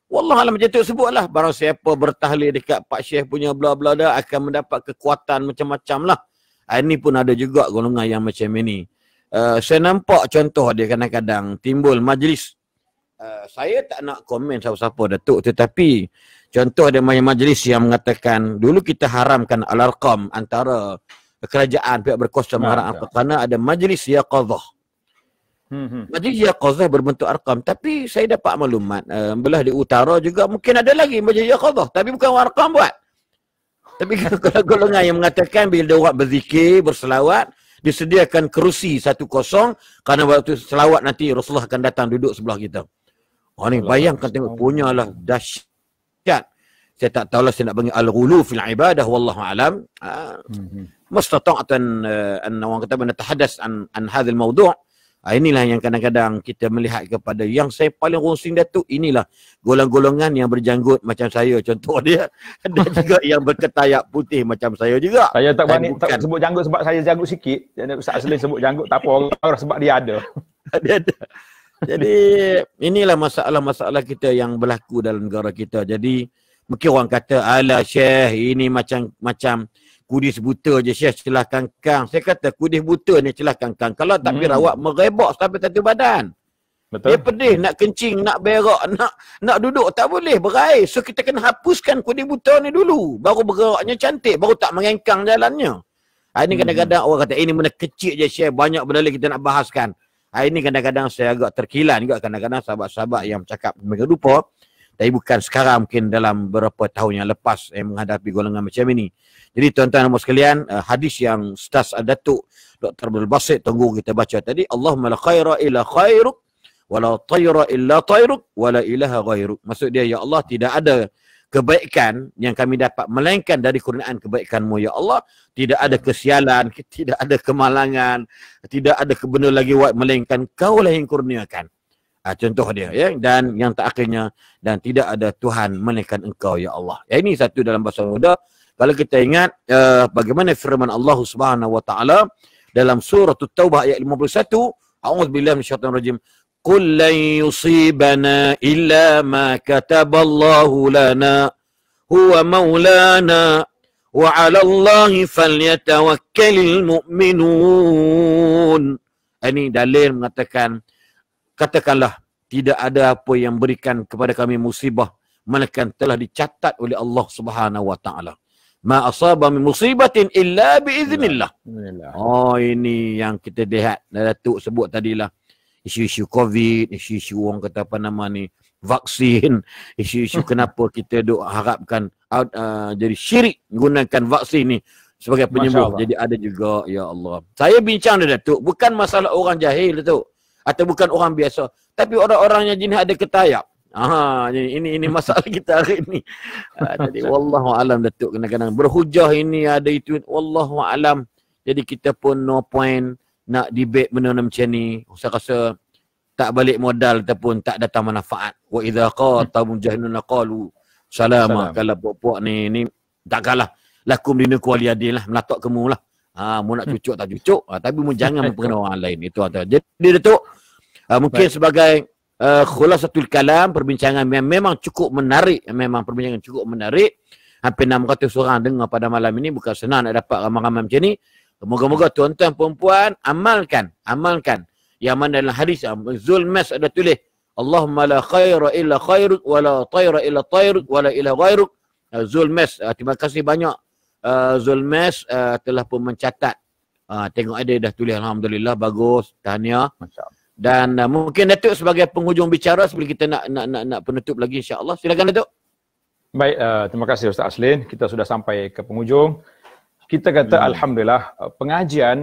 Wallah alam macam tu sebutlah barang siapa bertahlil dekat Pak Syekh punya bla bla dah akan mendapat kekuatan macam-macam lah ah, ini pun ada juga golongan yang macam ini Eh, saya nampak contoh dia kadang-kadang timbul majlis. Uh, saya tak nak komen siapa-siapa Datuk tetapi contoh ada banyak majlis yang mengatakan dulu kita haramkan al-arqam antara kerajaan pihak berkuasa mengharap apa kerana ada majlis yaqadah. Hmm, hmm. Majlis yaqadah berbentuk arqam tapi saya dapat maklumat uh, belah di utara juga mungkin ada lagi majlis yaqadah tapi bukan arqam buat. Tapi kalau golongan yang mengatakan bila dia orang berzikir, berselawat, disediakan kerusi satu kosong kerana waktu selawat nanti Rasulullah akan datang duduk sebelah kita. Oh ni bayangkan tengok punya lah dahsyat. Saya tak tahu lah saya nak panggil al-ghulu fil ibadah wallahu alam. Uh, ah, mhm. mustata'atan uh, eh, an orang kata benda tahadas an an hadhil mawdu' Ah, inilah yang kadang-kadang kita melihat kepada yang saya paling rosing Datuk inilah golongan-golongan yang berjanggut macam saya contoh dia dan juga yang berketayak putih macam saya juga. Saya tak berani tak sebut janggut sebab saya janggut sikit. Jadi Ustaz Asli sebut janggut tak apa orang sebab dia ada. dia ada. Jadi inilah masalah-masalah kita yang berlaku dalam negara kita. Jadi mungkin orang kata ala syekh ini macam macam kudis buta je Syekh celah kangkang. Saya kata kudis buta ni celah kangkang. Kalau tak hmm. pirawat merebak sampai tatu badan. Betul. Dia pedih nak kencing, nak berak, nak nak duduk tak boleh berai. So kita kena hapuskan kudis buta ni dulu. Baru beraknya cantik, baru tak mengengkang jalannya. Ha, ini hmm. kadang-kadang hmm. orang kata, eh, ini benda kecil je Syekh. Banyak benda lagi kita nak bahaskan. Ha, ini kadang-kadang saya agak terkilan juga. Kadang-kadang sahabat-sahabat yang cakap mereka lupa. Tapi bukan sekarang mungkin dalam beberapa tahun yang lepas yang menghadapi golongan macam ini. Jadi tuan-tuan dan sekalian, eh, hadis yang Ustaz Al-Datuk Dr. Abdul Basit tunggu kita baca tadi, Allahumma la khaira illa khairuk wa la tayra illa tayruk wa la ilaha ghairuk. Maksud dia ya Allah tidak ada kebaikan yang kami dapat melainkan dari kurniaan kebaikanmu ya Allah. Tidak ada kesialan, tidak ada kemalangan, tidak ada kebenda lagi melainkan kau lah yang kurniakan. Uh, contoh dia ya dan yang tak akhirnya dan tidak ada tuhan menekan engkau ya Allah. Ya ini satu dalam bahasa Muda. Kalau kita ingat uh, bagaimana firman Allah Subhanahu wa taala dalam surah At-Taubah ayat 51, a'udzubillahi minasyaitonir rajim. Qul lan yusibana illa ma kataballahu lana huwa maulana wa 'ala Allahi falyatawakkalul mu'minun. Eh, ini dalil mengatakan katakanlah tidak ada apa yang berikan kepada kami musibah melainkan telah dicatat oleh Allah Subhanahu wa taala. Ma asaba min musibatin illa bi iznillah. Oh ini yang kita lihat Datuk sebut tadilah isu-isu COVID, isu-isu orang kata apa nama ni, vaksin, isu-isu kenapa kita duk harapkan uh, uh, jadi syirik gunakan vaksin ni sebagai penyembuh. Jadi ada juga ya Allah. Saya bincang dengan Datuk, bukan masalah orang jahil Datuk atau bukan orang biasa tapi orang-orang yang jenis ada ketayap Ah, ini, ini ini masalah kita hari ini. Ha, jadi wallahu alam datuk kadang-kadang berhujah ini ada itu wallahu alam. Jadi kita pun no point nak debate benda-benda macam ni. Saya rasa tak balik modal ataupun tak datang manfaat. Wa idza qatamu jahannana qalu salama kala puak-puak ni ni tak kalah. Lakum dinu kuali adil lah kemulah. Ah, ha, mau nak hmm. cucuk tak cucuk, ah, tapi mau jangan mempengaruhi orang lain. Itu antara. Jadi Datuk, ah, mungkin Baik. sebagai uh, satu kalam, perbincangan yang memang cukup menarik, memang perbincangan cukup menarik. Hampir 600 seorang dengar pada malam ini, bukan senang nak dapat ramai-ramai macam ni. Moga-moga tuan-tuan perempuan amalkan, amalkan. Yang mana dalam hadis Zulmas ada tulis Allahumma la khaira illa khairuk wa la tayra illa tayruk wa la ila ghairuk Zulmas, terima kasih banyak uh, Zulmes uh, telah pun mencatat. Uh, tengok ada dah tulis alhamdulillah bagus tahniah. Dan uh, mungkin Datuk sebagai penghujung bicara sebelum kita nak nak nak, nak penutup lagi Insyaallah. allah Silakan Datuk. Baik, uh, terima kasih Ustaz Aslin. Kita sudah sampai ke penghujung. Kita kata hmm. alhamdulillah uh, pengajian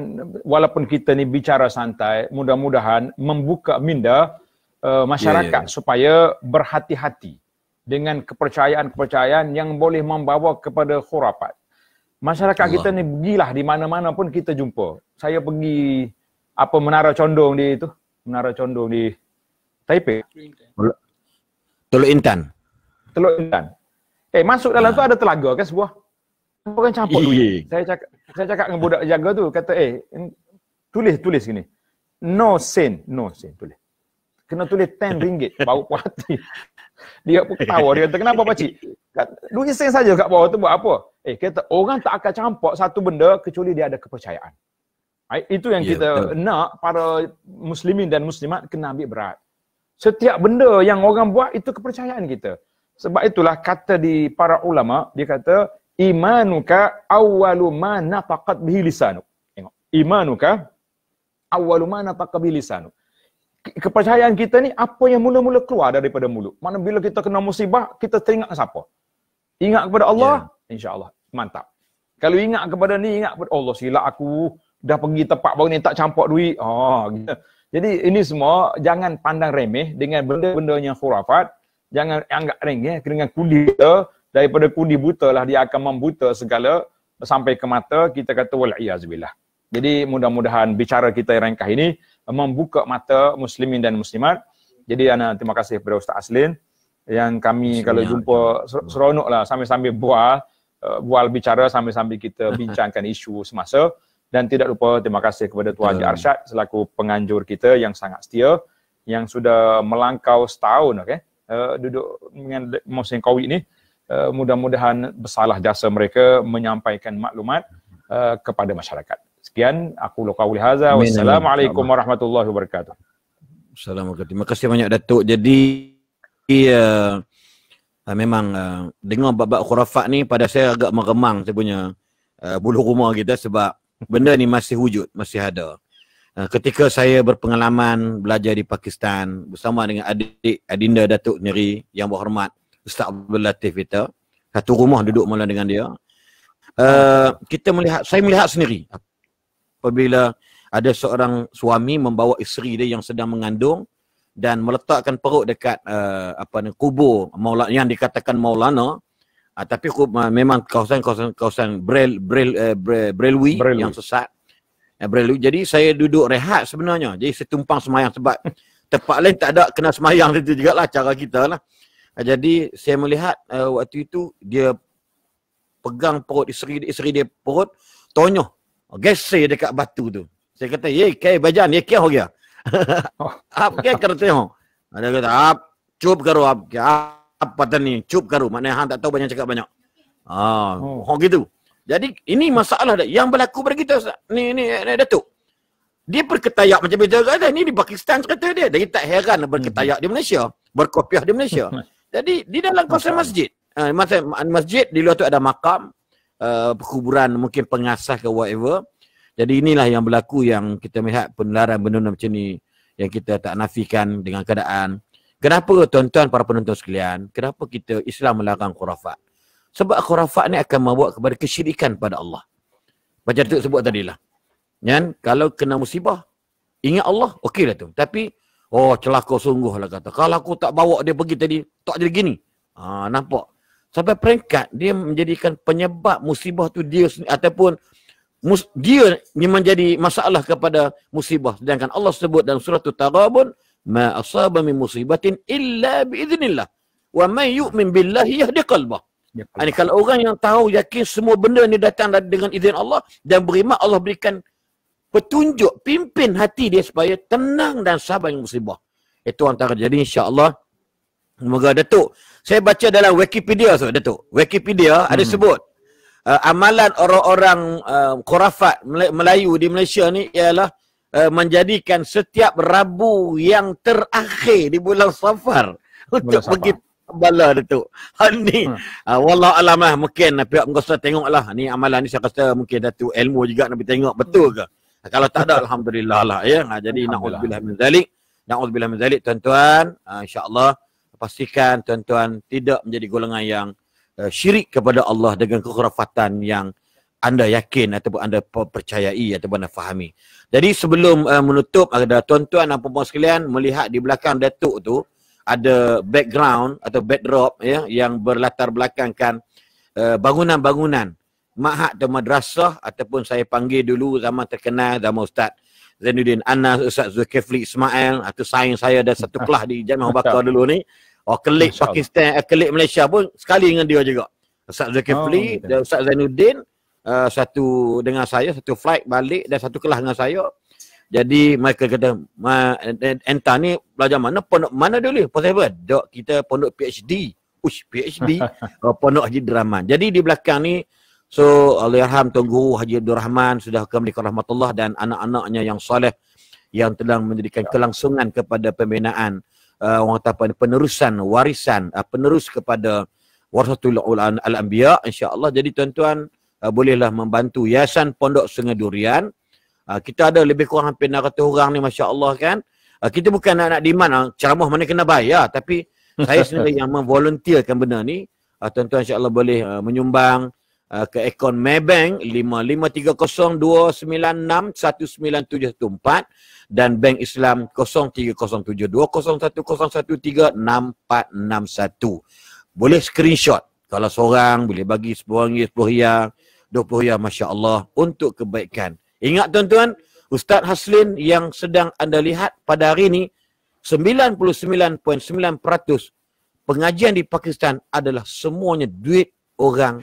walaupun kita ni bicara santai, mudah-mudahan membuka minda uh, masyarakat yeah, yeah. supaya berhati-hati dengan kepercayaan-kepercayaan yang boleh membawa kepada khurafat. Masyarakat Allah. kita lah. ni pergilah di mana-mana pun kita jumpa. Saya pergi apa Menara Condong di itu, Menara Condong di Taipei. Teluk Intan. Teluk Intan. Eh masuk dalam ha. tu ah. ada telaga kan sebuah. Bukan campur duit. Saya cakap saya cakap dengan budak jaga tu kata eh tulis tulis gini. No sin, no sin tulis. Kena tulis 10 ringgit bau hati. Dia pun ketawa dia kata kenapa pak cik? Duit sen saja kat bawah tu buat apa? Eh kita orang tak akan campak satu benda kecuali dia ada kepercayaan. Right? Itu yang yeah, kita betul. nak para muslimin dan muslimat kena ambil berat. Setiap benda yang orang buat itu kepercayaan kita. Sebab itulah kata di para ulama dia kata imanuka awwalu ma nataqat bihi lisanuk. Tengok. Imanuka awwalu ma nataqat bihi lisanuk kepercayaan kita ni apa yang mula-mula keluar daripada mulut. Mana bila kita kena musibah, kita teringat siapa? Ingat kepada Allah, yeah. insya-Allah mantap. Kalau ingat kepada ni, ingat kepada Allah silap aku dah pergi tempat baru ni tak campak duit. Oh, gitu. Jadi ini semua jangan pandang remeh dengan benda-benda yang khurafat. Jangan anggap remeh ya, dengan kundi buta. Daripada kundi buta lah dia akan membuta segala sampai ke mata kita kata wal'iyazubillah. Jadi mudah-mudahan bicara kita yang ringkas ini membuka mata muslimin dan muslimat. Jadi ana terima kasih kepada Ustaz Aslin yang kami Bismillah. kalau jumpa seronoklah sambil-sambil buah Uh, bual bicara sambil-sambil kita bincangkan isu semasa dan tidak lupa terima kasih kepada Tuan Haji Arsyad selaku penganjur kita yang sangat setia yang sudah melangkau setahun okay uh, duduk dengan musim Covid ini uh, mudah-mudahan bersalah jasa mereka menyampaikan maklumat uh, kepada masyarakat sekian aku lokawli hazza wassalamualaikum warahmatullahi wabarakatuh Assalamualaikum. Terima kasih banyak Datuk. Jadi ia ya, uh uh, memang uh, dengar bab-bab khurafat ni pada saya agak meremang saya punya uh, ah, bulu rumah kita sebab benda ni masih wujud, masih ada. Uh, ketika saya berpengalaman belajar di Pakistan bersama dengan adik Adinda Datuk Neri yang berhormat Ustaz Abdul Latif kita, satu rumah duduk malam dengan dia. Uh, kita melihat, saya melihat sendiri apabila ada seorang suami membawa isteri dia yang sedang mengandung dan meletakkan perut dekat uh, apa ni kubur Maulana yang dikatakan Maulana uh, tapi uh, memang kawasan-kawasan kawasan Brel Brel uh, Brelwi Brel yang sesat. Uh, eh, Brelwi. Jadi saya duduk rehat sebenarnya. Jadi setumpang semayang sebab tempat lain tak ada kena semayang itu juga lah cara kita lah. Uh, jadi saya melihat uh, waktu itu dia pegang perut isteri isteri dia perut tonyoh. Geser dekat batu tu. Saya kata, "Ye, kai bajan, ye kia hoga." Ya. आप क्या करते हो अरे कहता आप चुप करो आप क्या आप पता नहीं चुप करो मैंने हाँ तक banyak cakap banyak ah oh. gitu jadi ini masalah dah. yang berlaku bagi kita ni ni tu dia berketayak macam dia kata ni di Pakistan kata dia dia tak heran berketayak di hmm. Malaysia berkopiah di Malaysia jadi di dalam kawasan masjid eh, masjid di luar tu ada makam uh, eh, kuburan mungkin pengasah ke whatever jadi inilah yang berlaku yang kita melihat penularan benda-benda macam ni yang kita tak nafikan dengan keadaan. Kenapa tuan-tuan para penonton sekalian, kenapa kita Islam melarang khurafat? Sebab khurafat ni akan membuat kepada kesyirikan pada Allah. Macam tu sebut tadi lah. Kan? Kalau kena musibah, ingat Allah, Okeylah tu. Tapi, oh celaka sungguh lah kata. Kalau aku tak bawa dia pergi tadi, tak jadi gini. Ha, nampak? Sampai peringkat, dia menjadikan penyebab musibah tu dia sendiri, ataupun dia ni menjadi masalah kepada musibah sedangkan Allah sebut dalam surah At-Taghabun ma asaba min musibatin illa bi idznillah wa man yu'min billahi yahdi qalbah ya, Ani kalau orang yang tahu yakin semua benda ni datang dengan izin Allah dan beriman Allah berikan petunjuk pimpin hati dia supaya tenang dan sabar dengan musibah itu antara jadi insyaallah semoga datuk saya baca dalam wikipedia tu so, datuk wikipedia hmm. ada sebut uh, amalan orang-orang uh, khurafat Melayu di Malaysia ni ialah uh, menjadikan setiap Rabu yang terakhir di bulan Safar untuk pergi bala Datuk. Ha ni. Hmm. Ha. Uh, wallah alamah mungkin nabi pihak menggosa tengoklah. Ni amalan ni saya kata mungkin Datuk ilmu juga nabi tengok betul ke. Ha, kalau tak ada alhamdulillah lah ya. Ha, jadi naudzubillah min zalik. Naudzubillah min zalik tuan-tuan. Uh, insya-Allah pastikan tuan-tuan tidak menjadi golongan yang uh, syirik kepada Allah dengan kekhurafatan yang anda yakin ataupun anda percayai ataupun anda fahami. Jadi sebelum uh, menutup ada tuan-tuan dan puan sekalian melihat di belakang Datuk tu ada background atau backdrop ya yang berlatar belakangkan uh, bangunan-bangunan mahat atau madrasah ataupun saya panggil dulu zaman terkenal zaman Ustaz Zainuddin Anas, Ustaz Zulkifli Ismail atau sayang saya ada satu kelah di Jamiah Bakar dulu ni. Oh, kelik Pakistan, eh, kelik Malaysia pun sekali dengan dia juga. Ustaz Zakir oh, dan Ustaz Zainuddin uh, satu dengan saya, satu flight balik dan satu kelas dengan saya. Jadi mereka kata, entah ni belajar mana, pondok mana dulu boleh? Possible. Dok kita pondok PhD. Ush, PhD. uh, oh, pondok Haji Drahman. Jadi di belakang ni, so Allahyarham Tuan Guru Haji Abdul sudah kembali rahmatullah dan anak-anaknya yang soleh yang telah menjadikan ya. kelangsungan kepada pembinaan uh, orang kata apa penerusan warisan uh, penerus kepada warasatul al-anbiya insyaallah jadi tuan-tuan uh, bolehlah membantu yayasan pondok sungai durian uh, kita ada lebih kurang hampir 100 orang ni masyaallah kan uh, kita bukan nak nak demand uh, ceramah mana kena bayar tapi saya sendiri yang memvolunteerkan benda ni uh, tuan-tuan insyaallah boleh uh, menyumbang Ah, ke akaun Maybank 5530296197174 dan Bank Islam 0307201013641. Boleh screenshot kalau seorang boleh bagi 10 orang 10 riyal, 20 riyal masya-Allah untuk kebaikan. Ingat tuan-tuan, Ustaz Haslin yang sedang anda lihat pada hari ini 99.9% pengajian di Pakistan adalah semuanya duit orang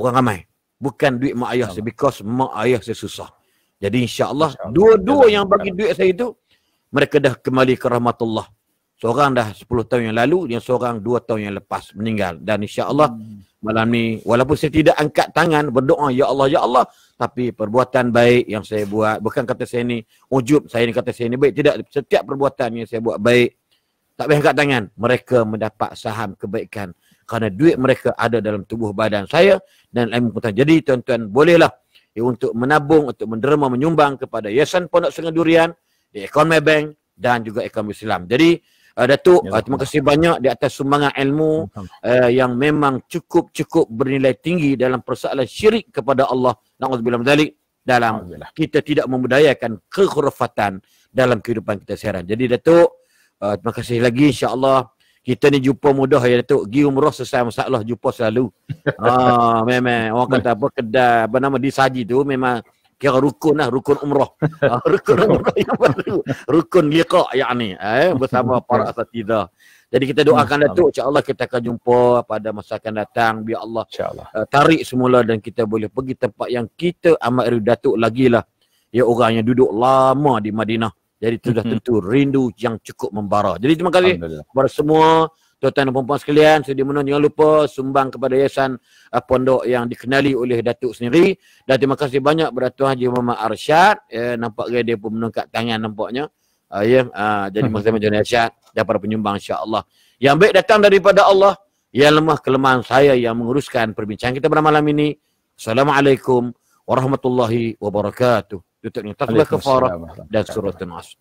orang ramai. Bukan duit mak ayah saya because mak ayah saya susah. Jadi insya-Allah dua-dua yang bagi duit saya itu mereka dah kembali ke rahmatullah. Seorang dah 10 tahun yang lalu, yang seorang 2 tahun yang lepas meninggal. Dan insya-Allah hmm. malam ni walaupun saya tidak angkat tangan berdoa ya Allah ya Allah tapi perbuatan baik yang saya buat bukan kata saya ni ujub saya ni kata saya ni baik tidak setiap perbuatan yang saya buat baik tak payah angkat tangan mereka mendapat saham kebaikan kerana duit mereka ada dalam tubuh badan saya dan ilmu pengetahuan. Jadi tuan-tuan bolehlah ya, untuk menabung, untuk menderma, menyumbang kepada Yayasan Pondok Sungai Durian, di Ekon Bank dan juga Ekon Islam. Jadi uh, Datuk, ya, uh, terima kasih banyak di atas sumbangan ilmu uh, yang memang cukup-cukup bernilai tinggi dalam persoalan syirik kepada Allah. Na'udzubillah mudalik dalam kita tidak memudayakan kekhurafatan dalam kehidupan kita sekarang. Jadi Datuk, uh, terima kasih lagi insya-Allah kita ni jumpa mudah ya Datuk. Gi umrah selesai masalah jumpa selalu. Ha ah, memang orang kata apa kedai apa nama di saji tu memang kira rukun lah rukun umrah. Ah, rukun umrah yang baru. Rukun liqa yakni eh bersama para asatidah. Jadi kita doakan Datuk insyaallah kita akan jumpa pada masa akan datang biar Allah insyaallah uh, eh, tarik semula dan kita boleh pergi tempat yang kita amat rindu Datuk lagilah. Ya orang yang duduk lama di Madinah. Jadi itu dah tentu rindu yang cukup membara. Jadi terima kasih kepada semua tuan-tuan dan puan-puan sekalian. Sudi menonton jangan lupa sumbang kepada Yayasan uh, Pondok yang dikenali oleh Datuk sendiri. Dan terima kasih banyak kepada Tuan Haji Muhammad Arsyad. Ya, nampak dia pun menengkat tangan nampaknya. Uh, ya, uh, jadi maksudnya Tuan Arsyad dan para penyumbang insyaAllah. Yang baik datang daripada Allah. Yang lemah kelemahan saya yang menguruskan perbincangan kita pada malam ini. Assalamualaikum warahmatullahi wabarakatuh. يتقن تقلق كفاره لا تسر التناصر